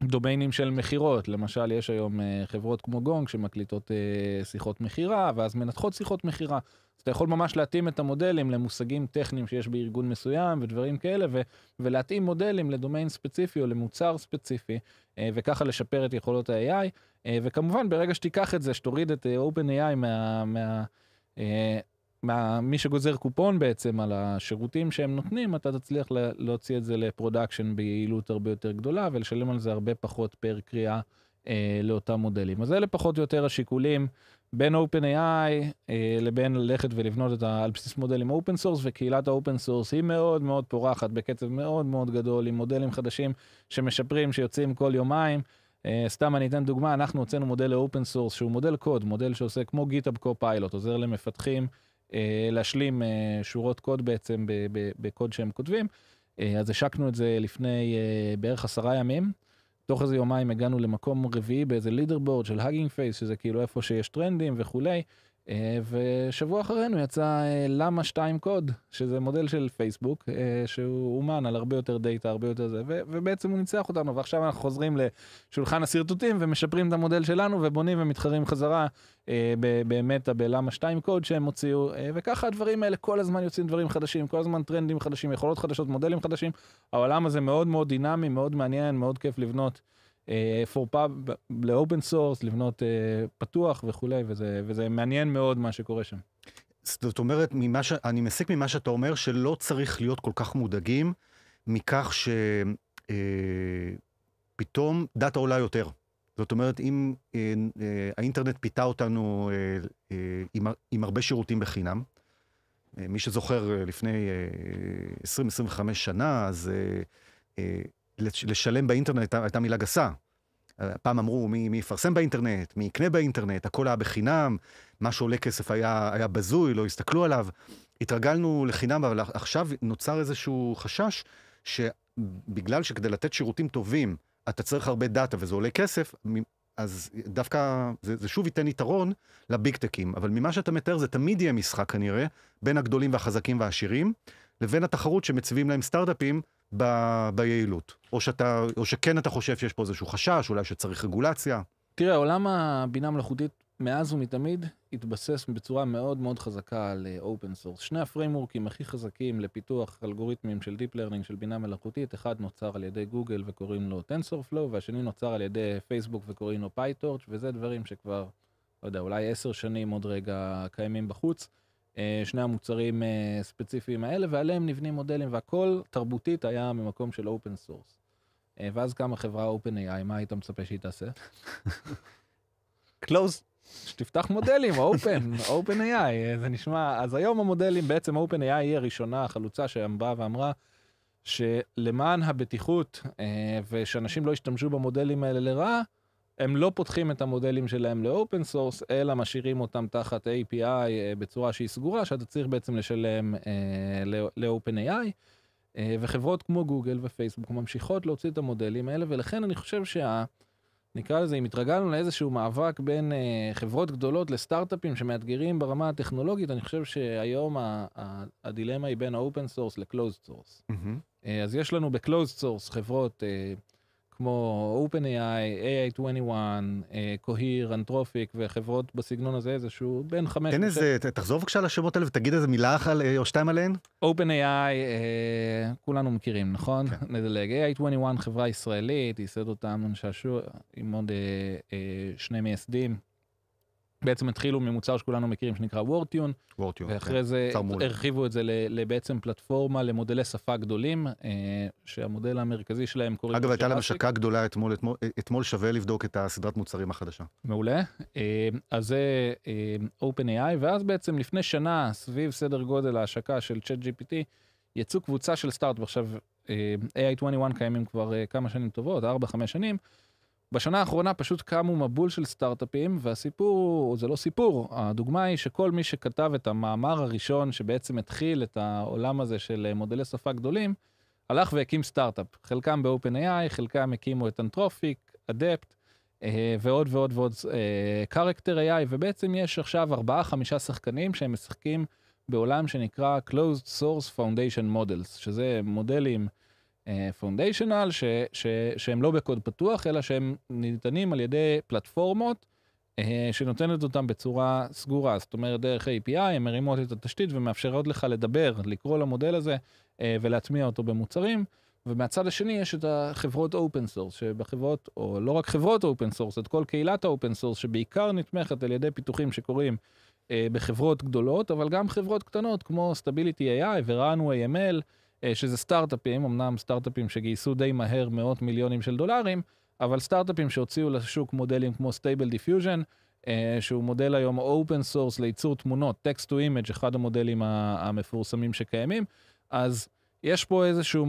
דומיינים של מכירות, למשל יש היום אה, חברות כמו גונג שמקליטות אה, שיחות מכירה ואז מנתחות שיחות מכירה. אז אתה יכול ממש להתאים את המודלים למושגים טכניים שיש בארגון מסוים ודברים כאלה ו- ולהתאים מודלים לדומיין ספציפי או למוצר ספציפי אה, וככה לשפר את יכולות ה-AI וכמובן ברגע שתיקח את זה שתוריד את OpenAI מה... מה מי שגוזר קופון בעצם על השירותים שהם נותנים, אתה תצליח להוציא את זה לפרודקשן ביעילות הרבה יותר גדולה ולשלם על זה הרבה פחות פר קריאה אה, לאותם מודלים. אז אלה פחות או יותר השיקולים בין OpenAI אה, לבין ללכת ולבנות את ה, על בסיס מודלים אופן סורס, וקהילת האופן סורס היא מאוד מאוד פורחת בקצב מאוד מאוד גדול, עם מודלים חדשים שמשפרים, שיוצאים כל יומיים. Uh, סתם אני אתן דוגמה, אנחנו הוצאנו מודל לאופן סורס שהוא מודל קוד, מודל שעושה כמו גיטאב קו פיילוט, עוזר למפתחים אה, להשלים אה, שורות קוד בעצם בקוד שהם כותבים. אה, אז השקנו את זה לפני בערך עשרה ימים. תוך איזה יומיים הגענו למקום רביעי באיזה לידרבורד של הגינג פייס, שזה כאילו איפה שיש טרנדים וכולי. אה, ושבוע אחרינו יצא אה, למה 2 קוד, שזה מודל של פייסבוק, אה, שהוא אומן על הרבה יותר דאטה, הרבה יותר זה, ובעצם הוא ניצח אותנו, ועכשיו אנחנו חוזרים לשולחן השרטוטים ומשפרים את המודל שלנו ובונים ומתחרים חזרה באמת בלמה 2 קוד שהם הוציאו, וככה הדברים האלה, כל הזמן יוצאים דברים חדשים, כל הזמן טרנדים חדשים, יכולות חדשות, מודלים חדשים, העולם הזה מאוד מאוד דינמי, מאוד מעניין, מאוד כיף לבנות. אה, for pub לאופן source, לבנות uh, פתוח וכולי וזה וזה מעניין מאוד מה שקורה שם. זאת אומרת ש... אני מסיק ממה שאתה אומר שלא צריך להיות כל כך מודאגים מכך שפתאום אה, דאטה עולה יותר. זאת אומרת אם אה, אה, האינטרנט פיתה אותנו אה, אה, עם, עם הרבה שירותים בחינם. אה, מי שזוכר אה, לפני אה, 20-25 שנה אז אה, אה, לשלם באינטרנט הייתה מילה גסה. פעם אמרו, מי, מי יפרסם באינטרנט, מי יקנה באינטרנט, הכל היה בחינם, מה שעולה כסף היה, היה בזוי, לא הסתכלו עליו. התרגלנו לחינם, אבל עכשיו נוצר איזשהו חשש שבגלל שכדי לתת שירותים טובים, אתה צריך הרבה דאטה וזה עולה כסף, אז דווקא זה, זה שוב ייתן יתרון לביג-טקים. אבל ממה שאתה מתאר זה תמיד יהיה משחק כנראה, בין הגדולים והחזקים והעשירים, לבין התחרות שמציבים להם סטארט-אפים ב, ביעילות? או, שאתה, או שכן אתה חושב שיש פה איזשהו חשש, אולי שצריך רגולציה? תראה, עולם הבינה המלאכותית מאז ומתמיד התבסס בצורה מאוד מאוד חזקה על אופן אה, סורס. שני הפריימורקים הכי חזקים לפיתוח אלגוריתמים של Deep Learning של בינה מלאכותית, אחד נוצר על ידי גוגל וקוראים לו TensorFlow, והשני נוצר על ידי פייסבוק וקוראים לו PyTorch, וזה דברים שכבר, לא יודע, אולי עשר שנים עוד רגע קיימים בחוץ. אה, שני המוצרים אה, ספציפיים האלה ועליהם נבנים מודלים והכל תרבותית היה ממקום של אופן אה, סורס. ואז קמה חברה אופן AI, מה היית מצפה שהיא תעשה? קלוז. שתפתח מודלים, אופן, אופן AI, זה נשמע, אז היום המודלים, בעצם אופן AI היא הראשונה, החלוצה שבאה ואמרה שלמען הבטיחות ושאנשים לא ישתמשו במודלים האלה לרעה, הם לא פותחים את המודלים שלהם לאופן סורס, אלא משאירים אותם תחת API אה, בצורה שהיא סגורה, שאתה צריך בעצם לשלם אה, לאופן AI. אה, וחברות כמו גוגל ופייסבוק ממשיכות להוציא את המודלים האלה, ולכן אני חושב שה... נקרא לזה, אם התרגלנו לאיזשהו מאבק בין חברות גדולות לסטארט-אפים שמאתגרים ברמה הטכנולוגית, אני חושב שהיום ה- ה- הדילמה היא בין ה-open source ל-closed source. Mm-hmm. אז יש לנו ב-closed source חברות כמו OpenAI, AI21, קוהיר, אנטרופיק וחברות בסגנון הזה, איזה שהוא בין חמש... תן איזה, תחזור בבקשה על השמות האלה ותגיד איזה מילה אחת אה, או שתיים עליהן. OpenAI, אה, כולנו מכירים, נכון? כן. נדלג. AI21, חברה ישראלית, ייסד אותה אמנון שעשוע עם עוד אה, שני מייסדים, בעצם התחילו ממוצר שכולנו מכירים שנקרא וורטיון, וורטיון ואחרי כן. זה צרמול. הרחיבו את זה לבעצם פלטפורמה למודלי שפה גדולים, אה, שהמודל המרכזי שלהם קוראים... אגב, הייתה להם השקה גדולה אתמול, אתמול, אתמול שווה לבדוק את הסדרת מוצרים החדשה. מעולה. אה, אז זה אה, OpenAI, ואז בעצם לפני שנה, סביב סדר גודל ההשקה של ChatGPT, יצאו קבוצה של סטארט, ועכשיו AI21 קיימים כבר כמה שנים טובות, 4-5 שנים. בשנה האחרונה פשוט קמו מבול של סטארט-אפים, והסיפור, זה לא סיפור, הדוגמה היא שכל מי שכתב את המאמר הראשון שבעצם התחיל את העולם הזה של מודלי שפה גדולים, הלך והקים סטארט-אפ. חלקם ב-OpenAI, חלקם הקימו את אנטרופיק, אדפט, אה, ועוד ועוד ועוד, קרקטר אה, AI, ובעצם יש עכשיו 4-5 שחקנים שהם משחקים בעולם שנקרא Closed Source Foundation Models, שזה מודלים... פונדיישנל, שהם לא בקוד פתוח, אלא שהם ניתנים על ידי פלטפורמות uh, שנותנת אותם בצורה סגורה, זאת אומרת דרך API, הן מרימות את התשתית ומאפשרות לך לדבר, לקרוא למודל הזה uh, ולהטמיע אותו במוצרים. ומהצד השני יש את החברות אופן סורס, שבחברות, או לא רק חברות אופן סורס, את כל קהילת האופן סורס, שבעיקר נתמכת על ידי פיתוחים שקורים אה, בחברות גדולות, אבל גם חברות קטנות כמו Stability AI ו-Runway ML, אה, שזה סטארט-אפים, אמנם סטארט-אפים שגייסו די מהר מאות מיליונים של דולרים, אבל סטארט-אפים שהוציאו לשוק מודלים כמו סטייבל דיפיוז'ן, אה, שהוא מודל היום אופן סורס לייצור תמונות, טקסט טו אימג', אחד המודלים המפורסמים שקיימים, אז יש פה איזשהו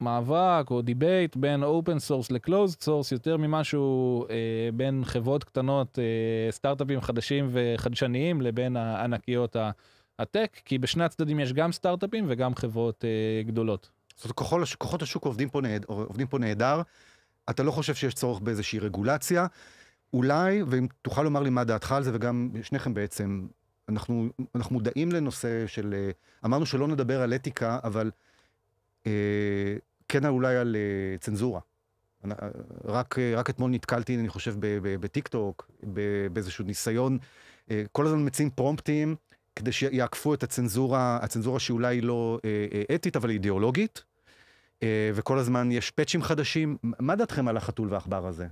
מאבק או דיבייט בין אופן סורס לקלוזד סורס יותר ממשהו אה, בין חברות קטנות, אה, סטארט-אפים חדשים וחדשניים לבין הענקיות ה... הטק, כי בשני הצדדים יש גם סטארט-אפים וגם חברות אה, גדולות. זאת אומרת, כוחות, השוק עובדים פה, נהד, עובדים פה נהדר, אתה לא חושב שיש צורך באיזושהי רגולציה. אולי, ואם תוכל לומר לי מה דעתך על זה, וגם שניכם בעצם, אנחנו, אנחנו מודעים לנושא של... אה, אמרנו שלא נדבר על אתיקה, אבל אה, כן אולי על אה, צנזורה. אה, רק, אה, רק אתמול נתקלתי, אני חושב, בטיקטוק, באיזשהו ניסיון, כל הזמן מציעים פרומפטים כדי שיעקפו את הצנזורה, הצנזורה שאולי היא לא אה, אה, אתית, אבל אידיאולוגית, אה, וכל הזמן יש פאצ'ים חדשים. מה דעתכם על החתול והעכבר הזה?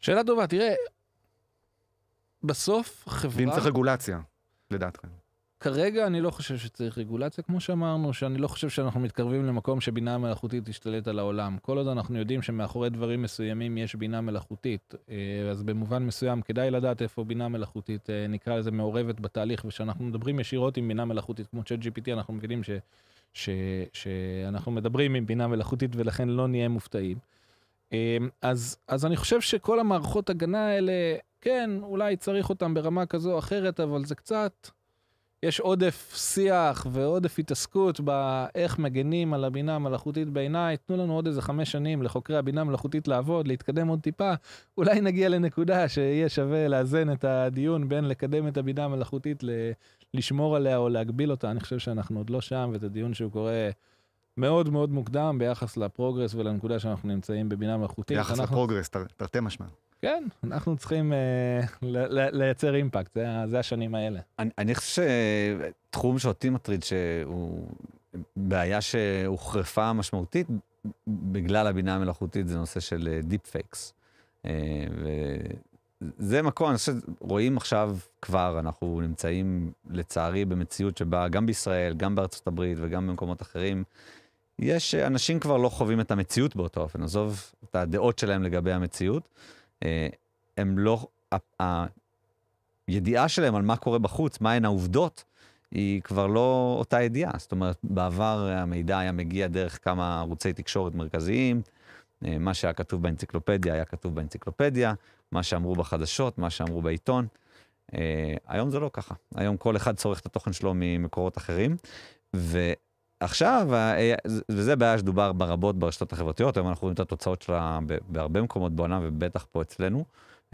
שאלה טובה, תראה, בסוף חברה... ואם צריך רגולציה, לדעתכם. כרגע אני לא חושב שצריך רגולציה, כמו שאמרנו, שאני לא חושב שאנחנו מתקרבים למקום שבינה מלאכותית תשתלט על העולם. כל עוד אנחנו יודעים שמאחורי דברים מסוימים יש בינה מלאכותית, אה, אז במובן מסוים כדאי לדעת איפה בינה מלאכותית, אה, נקרא לזה, מעורבת בתהליך, וכשאנחנו מדברים ישירות עם בינה מלאכותית, כמו צ'אט GPT, אנחנו מבינים ש, ש, שאנחנו מדברים עם בינה מלאכותית ולכן לא נהיה מופתעים. אמ, אז, אז אני חושב שכל המערכות הגנה האלה, כן, אולי צריך אותן ברמה כזו או אחרת, אבל זה קצת... יש עודף שיח ועודף התעסקות באיך מגנים על הבינה המלאכותית בעיניי, תנו לנו עוד איזה חמש שנים לחוקרי הבינה המלאכותית לעבוד, להתקדם עוד טיפה, אולי נגיע לנקודה שיהיה שווה לאזן את הדיון בין לקדם את הבינה המלאכותית לשמור עליה או להגביל אותה, אני חושב שאנחנו עוד לא שם, וזה דיון שהוא קורה מאוד מאוד מוקדם ביחס לפרוגרס ולנקודה שאנחנו נמצאים בבינה מלאכותית. ביחס אנחנו... לפרוגרס, תרתי משמע. כן, אנחנו צריכים אה, לייצר אימפקט, זה, זה השנים האלה. אני, אני חושב שתחום שאותי מטריד, שהוא בעיה שהוחרפה משמעותית בגלל הבינה המלאכותית, זה נושא של דיפ אה, פייקס. אה, וזה מקום, אני חושב שרואים עכשיו כבר, אנחנו נמצאים לצערי במציאות שבה גם בישראל, גם בארצות הברית וגם במקומות אחרים, יש אה, אנשים כבר לא חווים את המציאות באותו אופן, עזוב את הדעות שלהם לגבי המציאות. אה, הם לא... הידיעה שלהם על מה קורה בחוץ, מהן העובדות, היא כבר לא אותה ידיעה. זאת אומרת, בעבר המידע היה מגיע דרך כמה ערוצי תקשורת מרכזיים, אה, מה שהיה כתוב באנציקלופדיה היה כתוב באנציקלופדיה, מה שאמרו בחדשות, מה שאמרו בעיתון. אה, היום זה לא ככה. היום כל אחד צורך את התוכן שלו ממקורות אחרים, ו... עכשיו, וזה בעיה שדובר ברבות ברשתות החברתיות, היום אנחנו רואים את התוצאות שלה בהרבה מקומות בעולם ובטח פה אצלנו,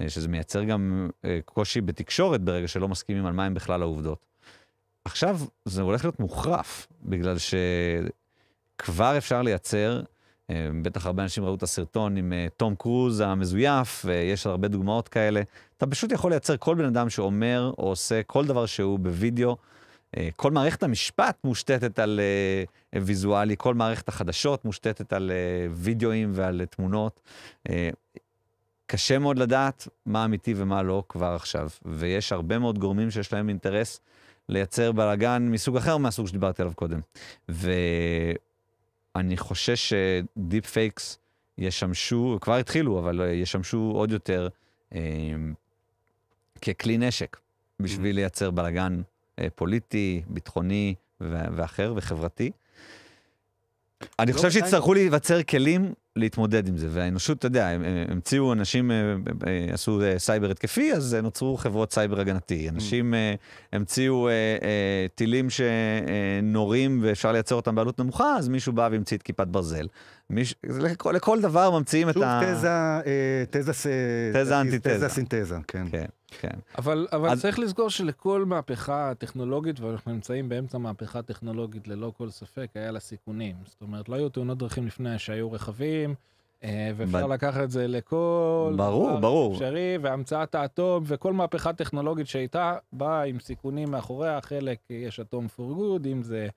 אה, שזה מייצר גם אה, קושי בתקשורת ברגע שלא מסכימים על מה הם בכלל העובדות. עכשיו זה הולך להיות מוחרף, בגלל שכבר אפשר לייצר, אה, בטח הרבה אנשים ראו את הסרטון עם תום קרוז המזויף, ויש הרבה דוגמאות כאלה. אתה פשוט יכול לייצר כל בן אדם שאומר או עושה כל דבר שהוא בווידאו. אה, כל מערכת המשפט מושתתת על אה, ויזואלי, כל מערכת החדשות מושתתת על אה, וידאוים ועל תמונות. קשה מאוד לדעת מה אמיתי ומה לא כבר עכשיו, ויש הרבה מאוד גורמים שיש להם אינטרס לייצר בלאגן מסוג אחר מהסוג שדיברתי עליו קודם. ואני חושש שדיפ פייקס ישמשו, כבר התחילו, אבל ישמשו עוד יותר אה, ככלי נשק בשביל mm. לייצר בלאגן אה, פוליטי, ביטחוני ואחר וחברתי. אני לא, חושב שיצטרכו להיווצר כלים להתמודד עם זה, והאנושות, אתה יודע, המציאו אנשים, אה, אה, עשו סייבר התקפי, אז נוצרו חברות סייבר הגנתי. Mm. אנשים המציאו טילים שנורים ואפשר לייצר אותם בעלות נמוכה, אז מישהו בא והמציא את כיפת ברזל. לכל, דבר ממציאים את ה... שוב, תזה, תזה, תזה אנטיתזה. תזה סינתזה, כן. כן. כן. אבל, אבל אז... צריך לזכור שלכל מהפכה טכנולוגית, ואנחנו נמצאים באמצע מהפכה טכנולוגית ללא כל ספק, היה לה סיכונים. זאת אומרת, לא היו תאונות דרכים לפני שהיו רכבים, אה, ואפשר ב... לקחת את זה לכל ברור, ברור. אפשרי, והמצאת האטום, וכל מהפכה טכנולוגית שהייתה, באה עם סיכונים מאחוריה, חלק אה, יש אטום פור גוד, אם זה...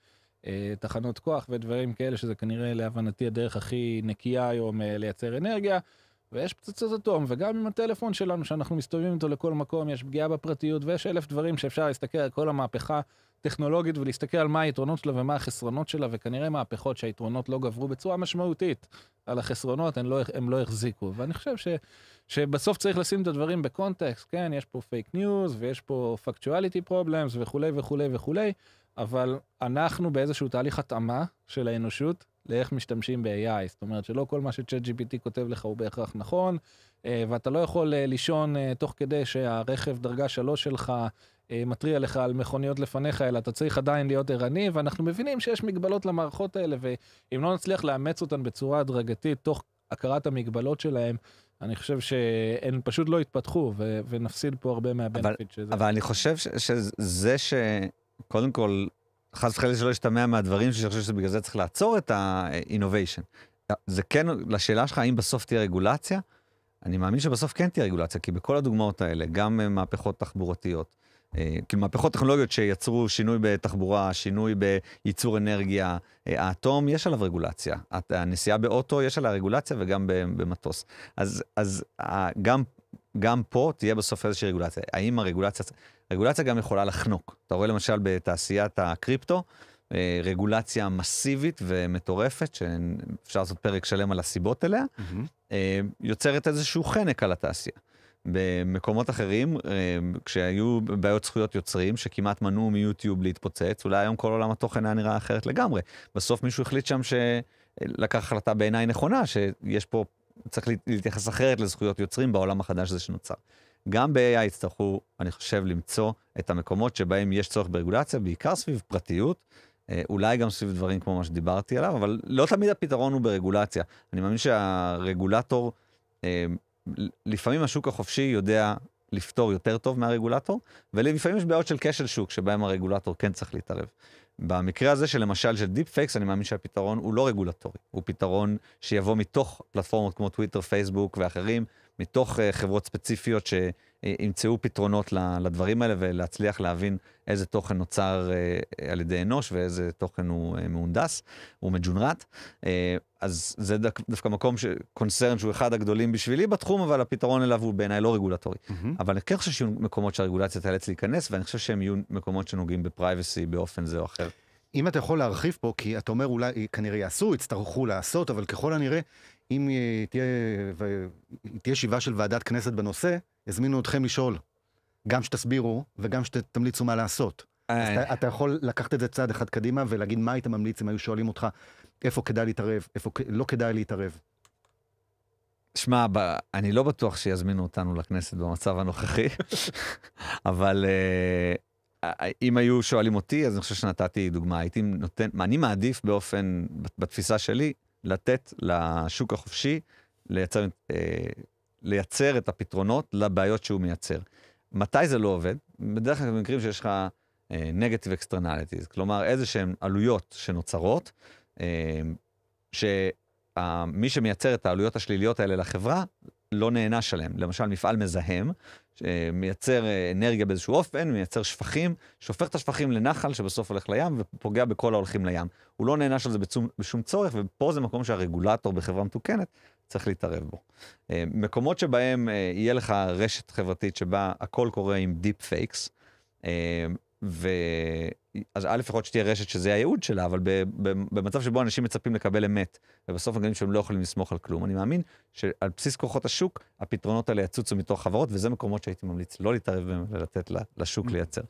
אה, תחנות כוח ודברים כאלה, שזה כנראה להבנתי הדרך הכי נקייה היום לייצר אנרגיה. ויש פצצות אטום, וגם עם הטלפון שלנו שאנחנו מסתובבים איתו לכל מקום, יש פגיעה בפרטיות ויש אלף דברים שאפשר להסתכל על כל המהפכה הטכנולוגית ולהסתכל על מה היתרונות שלה ומה החסרונות שלה, וכנראה מהפכות שהיתרונות לא גברו בצורה משמעותית על החסרונות, הם לא, הם לא החזיקו. ואני חושב ש, שבסוף צריך לשים את הדברים בקונטקסט, כן, יש פה פייק ניוז ויש פה פקטואליטי פרובלמס וכולי וכולי וכולי, אבל אנחנו באיזשהו תהליך התאמה של האנושות. לאיך משתמשים ב-AI. זאת אומרת שלא כל מה שצ'אט GPT כותב לך הוא בהכרח נכון, אה, ואתה לא יכול אה, לישון אה, תוך כדי שהרכב דרגה 3 שלך מתריע לך על מכוניות לפניך, אלא אתה צריך עדיין להיות ערני, ואנחנו מבינים שיש מגבלות למערכות האלה, ואם לא נצליח לאמץ אותן בצורה הדרגתית, תוך הכרת המגבלות שלהן, אני חושב שהן פשוט לא יתפתחו, ו- ונפסיד פה הרבה מהבנפיט שזה. אבל אני חושב ש- שזה ש... קודם כל, חס וחלילה שלא ישתמע מהדברים שאני חושב שבגלל זה צריך לעצור את ה-innovation. זה כן, לשאלה שלך, האם בסוף תהיה רגולציה? אני מאמין שבסוף כן תהיה רגולציה, כי בכל הדוגמאות האלה, גם מהפכות תחבורתיות, אה, כאילו מהפכות טכנולוגיות שיצרו שינוי בתחבורה, שינוי בייצור אנרגיה, אה, האטום, יש עליו רגולציה. הנסיעה באוטו, יש עליה רגולציה וגם במטוס. אז, אז אה, גם גם פה תהיה בסוף איזושהי רגולציה. האם הרגולציה... רגולציה גם יכולה לחנוק. אתה רואה למשל בתעשיית הקריפטו, אה, רגולציה מסיבית ומטורפת, שאפשר לעשות פרק שלם על הסיבות אליה, mm-hmm. יוצרת איזשהו חנק על התעשייה. במקומות אחרים, אה, כשהיו בעיות זכויות יוצרים, שכמעט מנעו מיוטיוב להתפוצץ, אולי היום כל עולם התוכן היה נראה אחרת לגמרי. בסוף מישהו החליט שם ש... לקח החלטה בעיניי נכונה, שיש פה צריך להתייחס אחרת לזכויות יוצרים בעולם החדש הזה שנוצר. גם ב-AI יצטרכו, אני חושב, למצוא את המקומות שבהם יש צורך ברגולציה, בעיקר סביב פרטיות, אה, אולי גם סביב דברים כמו מה שדיברתי עליו, אבל לא תמיד הפתרון הוא ברגולציה. אני מאמין שהרגולטור, אה, לפעמים השוק החופשי יודע לפתור יותר טוב מהרגולטור, ולפעמים יש בעיות של כשל שוק, שבהם הרגולטור כן צריך להתערב. במקרה הזה שלמשל של דיפ פייקס, אני מאמין שהפתרון הוא לא רגולטורי, הוא פתרון שיבוא מתוך פלטפורמות כמו טוויטר, פייסבוק ואחרים, מתוך אה, חברות ספציפיות שימצאו פתרונות לדברים האלה ולהצליח להבין איזה תוכן נוצר אה, על ידי אנוש ואיזה תוכן הוא אה, מהונדס, הוא מג'ונרט. אז זה דק, דווקא מקום, ש, קונצרן שהוא אחד הגדולים בשבילי בתחום, אבל הפתרון אליו הוא בעיניי לא רגולטורי. Mm-hmm. אבל אני כן חושב שיהיו מקומות שהרגולציה תיאלץ להיכנס, ואני חושב שהם יהיו מקומות שנוגעים בפרייבסי באופן זה או אחר. אם אתה יכול להרחיב פה, כי אתה אומר אולי כנראה יעשו, יצטרכו לעשות, אבל ככל הנראה אם תהיה, תהיה שיבה של ועדת כנסת בנושא, יזמינו אתכם לשאול. גם שתסבירו וגם שתמליצו מה לעשות. אה. אז אתה, אתה יכול לקחת את זה צעד אחד קדימה ולהגיד מה היית ממליץ אם היו שואלים אותך איפה כדאי להתערב, איפה לא כדאי להתערב. שמע, ב... אני לא בטוח שיזמינו אותנו לכנסת במצב הנוכחי, אבל uh, אם היו שואלים אותי, אז אני חושב שנתתי דוגמה. הייתי נותן, אני מעדיף באופן, בתפיסה שלי, לתת לשוק החופשי לייצר, אה, לייצר את הפתרונות לבעיות שהוא מייצר. מתי זה לא עובד? בדרך כלל במקרים שיש לך אה, negative externalities, כלומר איזה שהן עלויות שנוצרות, אה, שמי שמייצר את העלויות השליליות האלה לחברה, לא נענש עליהם. למשל, מפעל מזהם, שמייצר אה, אנרגיה באיזשהו אופן, מייצר שפכים, שופך את השפכים לנחל שבסוף הולך לים ופוגע בכל ההולכים לים. הוא לא נענש על זה בצום, בשום צורך, ופה זה מקום שהרגולטור בחברה מתוקנת צריך להתערב בו. אה, מקומות שבהם אה, יהיה לך רשת חברתית שבה הכל קורה עם דיפ פייקס, ו... אז א', לפחות שתהיה רשת שזה הייעוד שלה, אבל במצב שבו אנשים מצפים לקבל אמת, ובסוף מגלים שהם לא יכולים לסמוך על כלום, אני מאמין שעל בסיס כוחות השוק, הפתרונות האלה יצוצו מתוך חברות, וזה מקומות שהייתי ממליץ לא להתערב בהם ולתת לשוק mm. לייצר.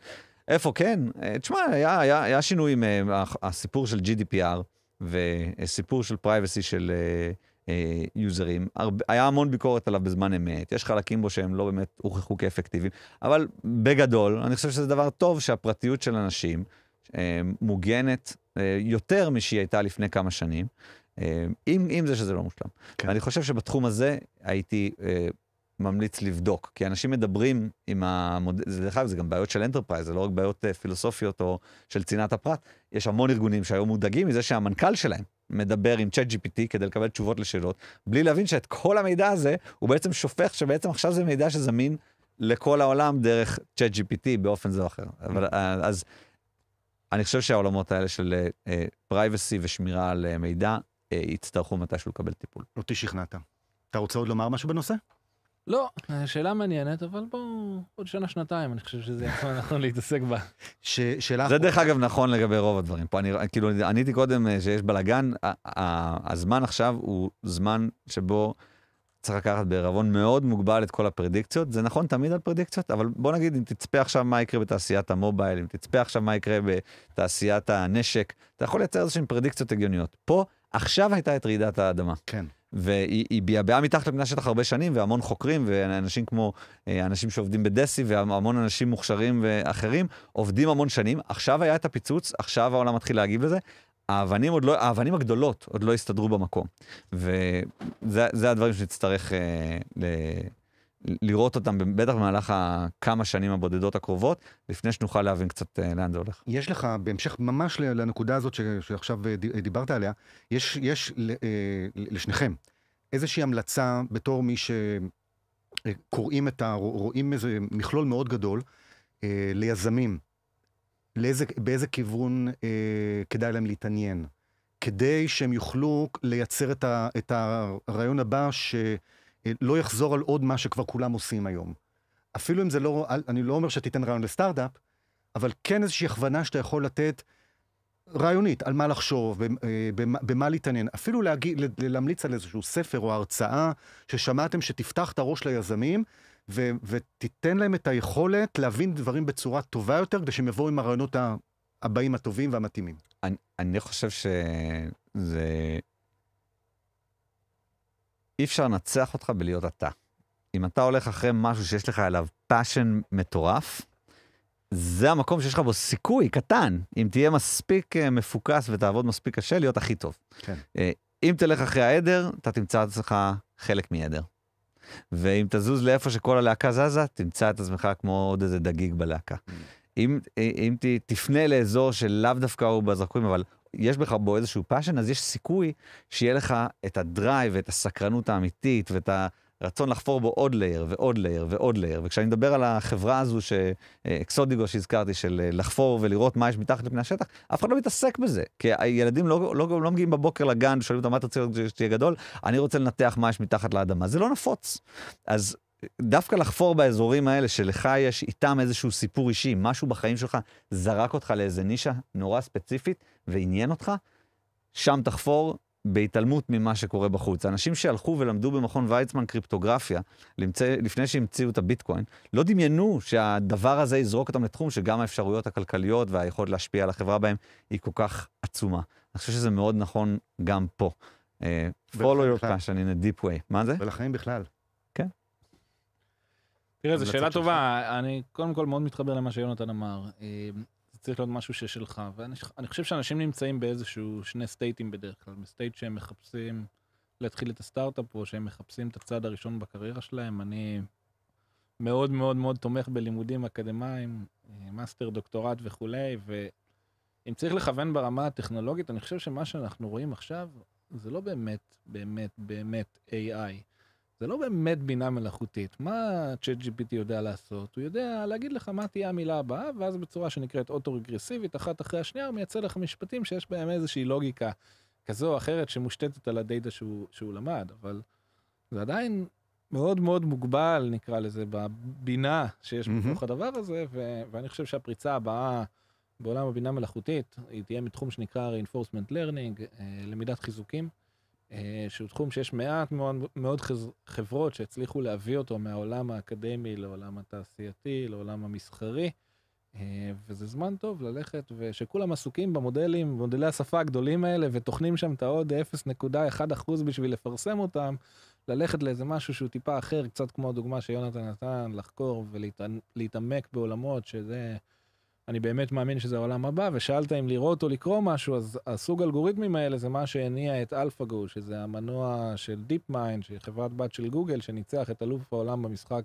איפה כן? אה, תשמע, היה, היה, היה שינוי עם אה, הסיפור של GDPR, וסיפור של פרייבסי של... Uh, אה, יוזרים. הרבה, היה המון ביקורת עליו בזמן אמת, יש חלקים בו שהם לא באמת הוכחו כאפקטיביים, אבל בגדול, אני חושב שזה דבר טוב שהפרטיות של אנשים אה, מוגנת אה, יותר משהיא הייתה לפני כמה שנים, אה, עם, עם זה שזה לא מושלם. כן. ואני חושב שבתחום הזה הייתי... אה, ממליץ לבדוק, כי אנשים מדברים עם המודל, זה דרך אגב, זה גם בעיות של אנטרפרייז, זה לא רק בעיות אה, פילוסופיות או של צנעת הפרט, יש המון ארגונים שהיו מודאגים מזה שהמנכ"ל שלהם מדבר עם צ'אט GPT כדי לקבל תשובות לשאלות, בלי להבין שאת כל המידע הזה הוא בעצם שופך, שבעצם עכשיו זה מידע שזמין לכל העולם דרך צ'אט GPT באופן זה או אחר. אבל, mm-hmm. אה, אז אני חושב שהעולמות האלה של פרייבסי אה, uh, ושמירה על אה, מידע uh, יצטרכו מתישהו לקבל טיפול. אותי שכנעת. אתה רוצה עוד לומר משהו בנושא? לא, שאלה מעניינת, אבל בואו, עוד שנה-שנתיים, אני חושב שזה יכול נכון להתעסק בה. ש, שאלה... זה דרך אגב נכון לגבי רוב הדברים. פה אני, כאילו, עניתי קודם אה, שיש בלאגן, הזמן עכשיו הוא זמן שבו צריך לקחת בערבון מאוד מוגבל את כל הפרדיקציות. זה נכון תמיד על פרדיקציות, אבל בוא נגיד, אם תצפה עכשיו מה יקרה בתעשיית המובייל, אם תצפה עכשיו מה יקרה בתעשיית הנשק, אתה יכול לייצר איזשהן פרדיקציות הגיוניות. פה, עכשיו הייתה את רעידת האדמה. כן. והיא ביעבעה מתחת לפני השטח הרבה שנים, והמון חוקרים, ואנשים כמו, אה, אנשים שעובדים בדסי, והמון אנשים מוכשרים ואחרים, עובדים המון שנים. עכשיו היה את הפיצוץ, עכשיו העולם מתחיל להגיב לזה. האבנים, עוד לא, האבנים הגדולות עוד לא הסתדרו במקום. וזה הדברים שנצטרך אה, לראות אותם, בטח במהלך הכמה שנים הבודדות הקרובות, לפני שנוכל להבין קצת אה, לאן זה הולך. יש לך, בהמשך ממש לנקודה הזאת שעכשיו אה, דיברת עליה, יש, יש אה, לשניכם איזושהי המלצה בתור מי שקוראים את ה... רואים איזה מכלול מאוד גדול ליזמים, לאיזה, באיזה כיוון כדאי להם להתעניין, כדי שהם יוכלו לייצר את, ה, את הרעיון הבא ש... אה, לא יחזור על עוד מה שכבר כולם עושים היום. אפילו אם זה לא, אני לא אומר שתיתן רעיון לסטארט-אפ, אבל כן איזושהי הכוונה שאתה יכול לתת רעיונית, על מה לחשוב, במה, אה, במה להתעניין. אפילו להגיד, להמליץ על איזשהו ספר או הרצאה ששמעתם שתפתח את הראש ליזמים, ו, ותיתן להם את היכולת להבין דברים בצורה טובה יותר, כדי שהם יבואו עם הרעיונות הבאים הטובים והמתאימים. אני, אני חושב שזה אי אפשר לנצח אותך בלהיות אתה. אם אתה הולך אחרי משהו שיש לך עליו פאשן מטורף, זה המקום שיש לך בו סיכוי קטן, אם תהיה מספיק אה, מפוקס ותעבוד מספיק קשה, להיות הכי טוב. כן. אה, אם תלך אחרי העדר, אתה תמצא את עצמך חלק מעדר. ואם תזוז לאיפה שכל הלהקה זזה, תמצא את עצמך כמו עוד איזה דגיג בלהקה. Mm. אם, אה, אם תפנה לאזור שלאו דווקא הוא בזרקורים, אבל יש בך בו איזשהו פאשן, אז יש סיכוי שיהיה לך את הדרייב ואת הסקרנות האמיתית ואת הרצון לחפור בו עוד לייר ועוד לייר ועוד לייר. וכשאני מדבר על החברה הזו, אה, אקסודיגו שהזכרתי, של אה, לחפור ולראות מה יש מתחת לפני השטח, אף אחד לא מתעסק בזה. כי הילדים לא, לא, לא לא מגיעים בבוקר לגן, ושואלים אותם מה אתה רוצה שתהיה גדול, אני רוצה לנתח מה יש מתחת לאדמה. זה לא נפוץ. אז דווקא לחפור באזורים האלה שלך יש איתם איזשהו סיפור אישי, משהו בחיים שלך זרק אותך לאיזה נישה נורא ספציפית ועניין אותך, שם תחפור בהתעלמות ממה שקורה בחוץ. אנשים שהלכו ולמדו במכון ויצמן קריפטוגרפיה, למצא, לפני שהמציאו את הביטקוין, לא דמיינו שהדבר הזה יזרוק אותם לתחום שגם האפשרויות הכלכליות והיכולת להשפיע על החברה בהם היא כל כך עצומה. אני חושב שזה מאוד נכון גם פה. Uh, follow your passion in a deep way. מה זה? ולחיים בכלל. תראה, זו לא שאלה טובה. אני קודם כל מאוד מתחבר למה שיונתן אמר. אה, זה צריך להיות משהו ששלך. ואני חושב שאנשים נמצאים באיזשהו שני סטייטים בדרך כלל. בסטייט שהם מחפשים להתחיל את הסטארט-אפ, או שהם מחפשים את הצעד הראשון בקריירה שלהם. אני מאוד מאוד מאוד תומך בלימודים אקדמיים, אה, מאסטר, דוקטורט וכולי, ואם צריך לכוון ברמה הטכנולוגית, אני חושב שמה שאנחנו רואים עכשיו, זה לא באמת, באמת, באמת AI. זה לא באמת בינה מלאכותית. מה ChatGPT יודע לעשות? הוא יודע להגיד לך מה תהיה המילה הבאה, ואז בצורה שנקראת אוטו-רגרסיבית, אחת אחרי השנייה, הוא מייצר לך משפטים שיש בהם איזושהי לוגיקה כזו או אחרת שמושתתת על הדאטה שהוא, שהוא למד, אבל זה עדיין מאוד מאוד מוגבל, נקרא לזה, בבינה שיש mm-hmm. בתוך הדבר הזה, ו- ואני חושב שהפריצה הבאה בעולם הבינה מלאכותית, היא תהיה מתחום שנקרא reinforcement learning, אה, למידת חיזוקים. אה, שהוא תחום שיש מעט מאוד, מאוד חברות שהצליחו להביא אותו מהעולם האקדמי לעולם התעשייתי, לעולם המסחרי, אה, וזה זמן טוב ללכת ושכולם עסוקים במודלים, מודלי השפה הגדולים האלה, וטוחנים שם את העוד 0.1% בשביל לפרסם אותם, ללכת לאיזה משהו שהוא טיפה אחר, קצת כמו הדוגמה שיונתן נתן, לחקור ולהתעמק בעולמות, שזה... אני באמת מאמין שזה העולם הבא, ושאלת אם לראות או לקרוא משהו, אז הסוג אלגוריתמים האלה זה מה שהניע את אלפאגו, שזה המנוע של דיפ מיינד, שהיא חברת בת של גוגל, שניצח את אלוף העולם במשחק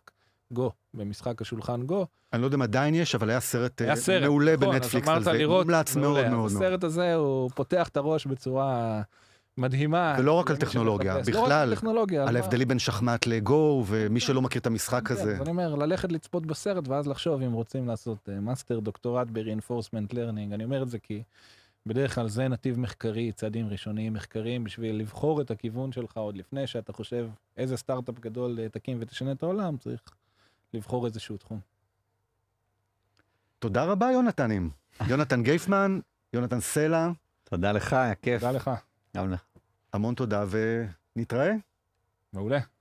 גו, במשחק השולחן גו. אני לא יודע אם עדיין יש, אבל היה סרט, אה, היה סרט מעולה נכון, בנטפליקס על זה, לראות, מומלץ מאוד מאוד. הסרט הזה הוא פותח את הראש בצורה... מדהימה. ולא רק על טכנולוגיה, בכלל, לא רק על, טכנולוגיה, על ההבדלים בין שחמט לגו, ומי כן. שלא מכיר את המשחק כן, הזה. אני אומר, ללכת לצפות בסרט ואז לחשוב אם רוצים לעשות אה, מאסטר, דוקטורט ב-reinforcement learning, אני אומר את זה כי בדרך כלל זה נתיב מחקרי, צעדים ראשוניים מחקריים, בשביל לבחור את הכיוון שלך עוד לפני שאתה חושב איזה סטארט-אפ גדול אה, תקים ותשנה את העולם, צריך לבחור איזשהו תחום. תודה רבה, יונתנים. יונתן גייפמן, יונתן סלע. תודה לך, היה כיף. תודה לך. גם לך. המון תודה ונתראה. מעולה.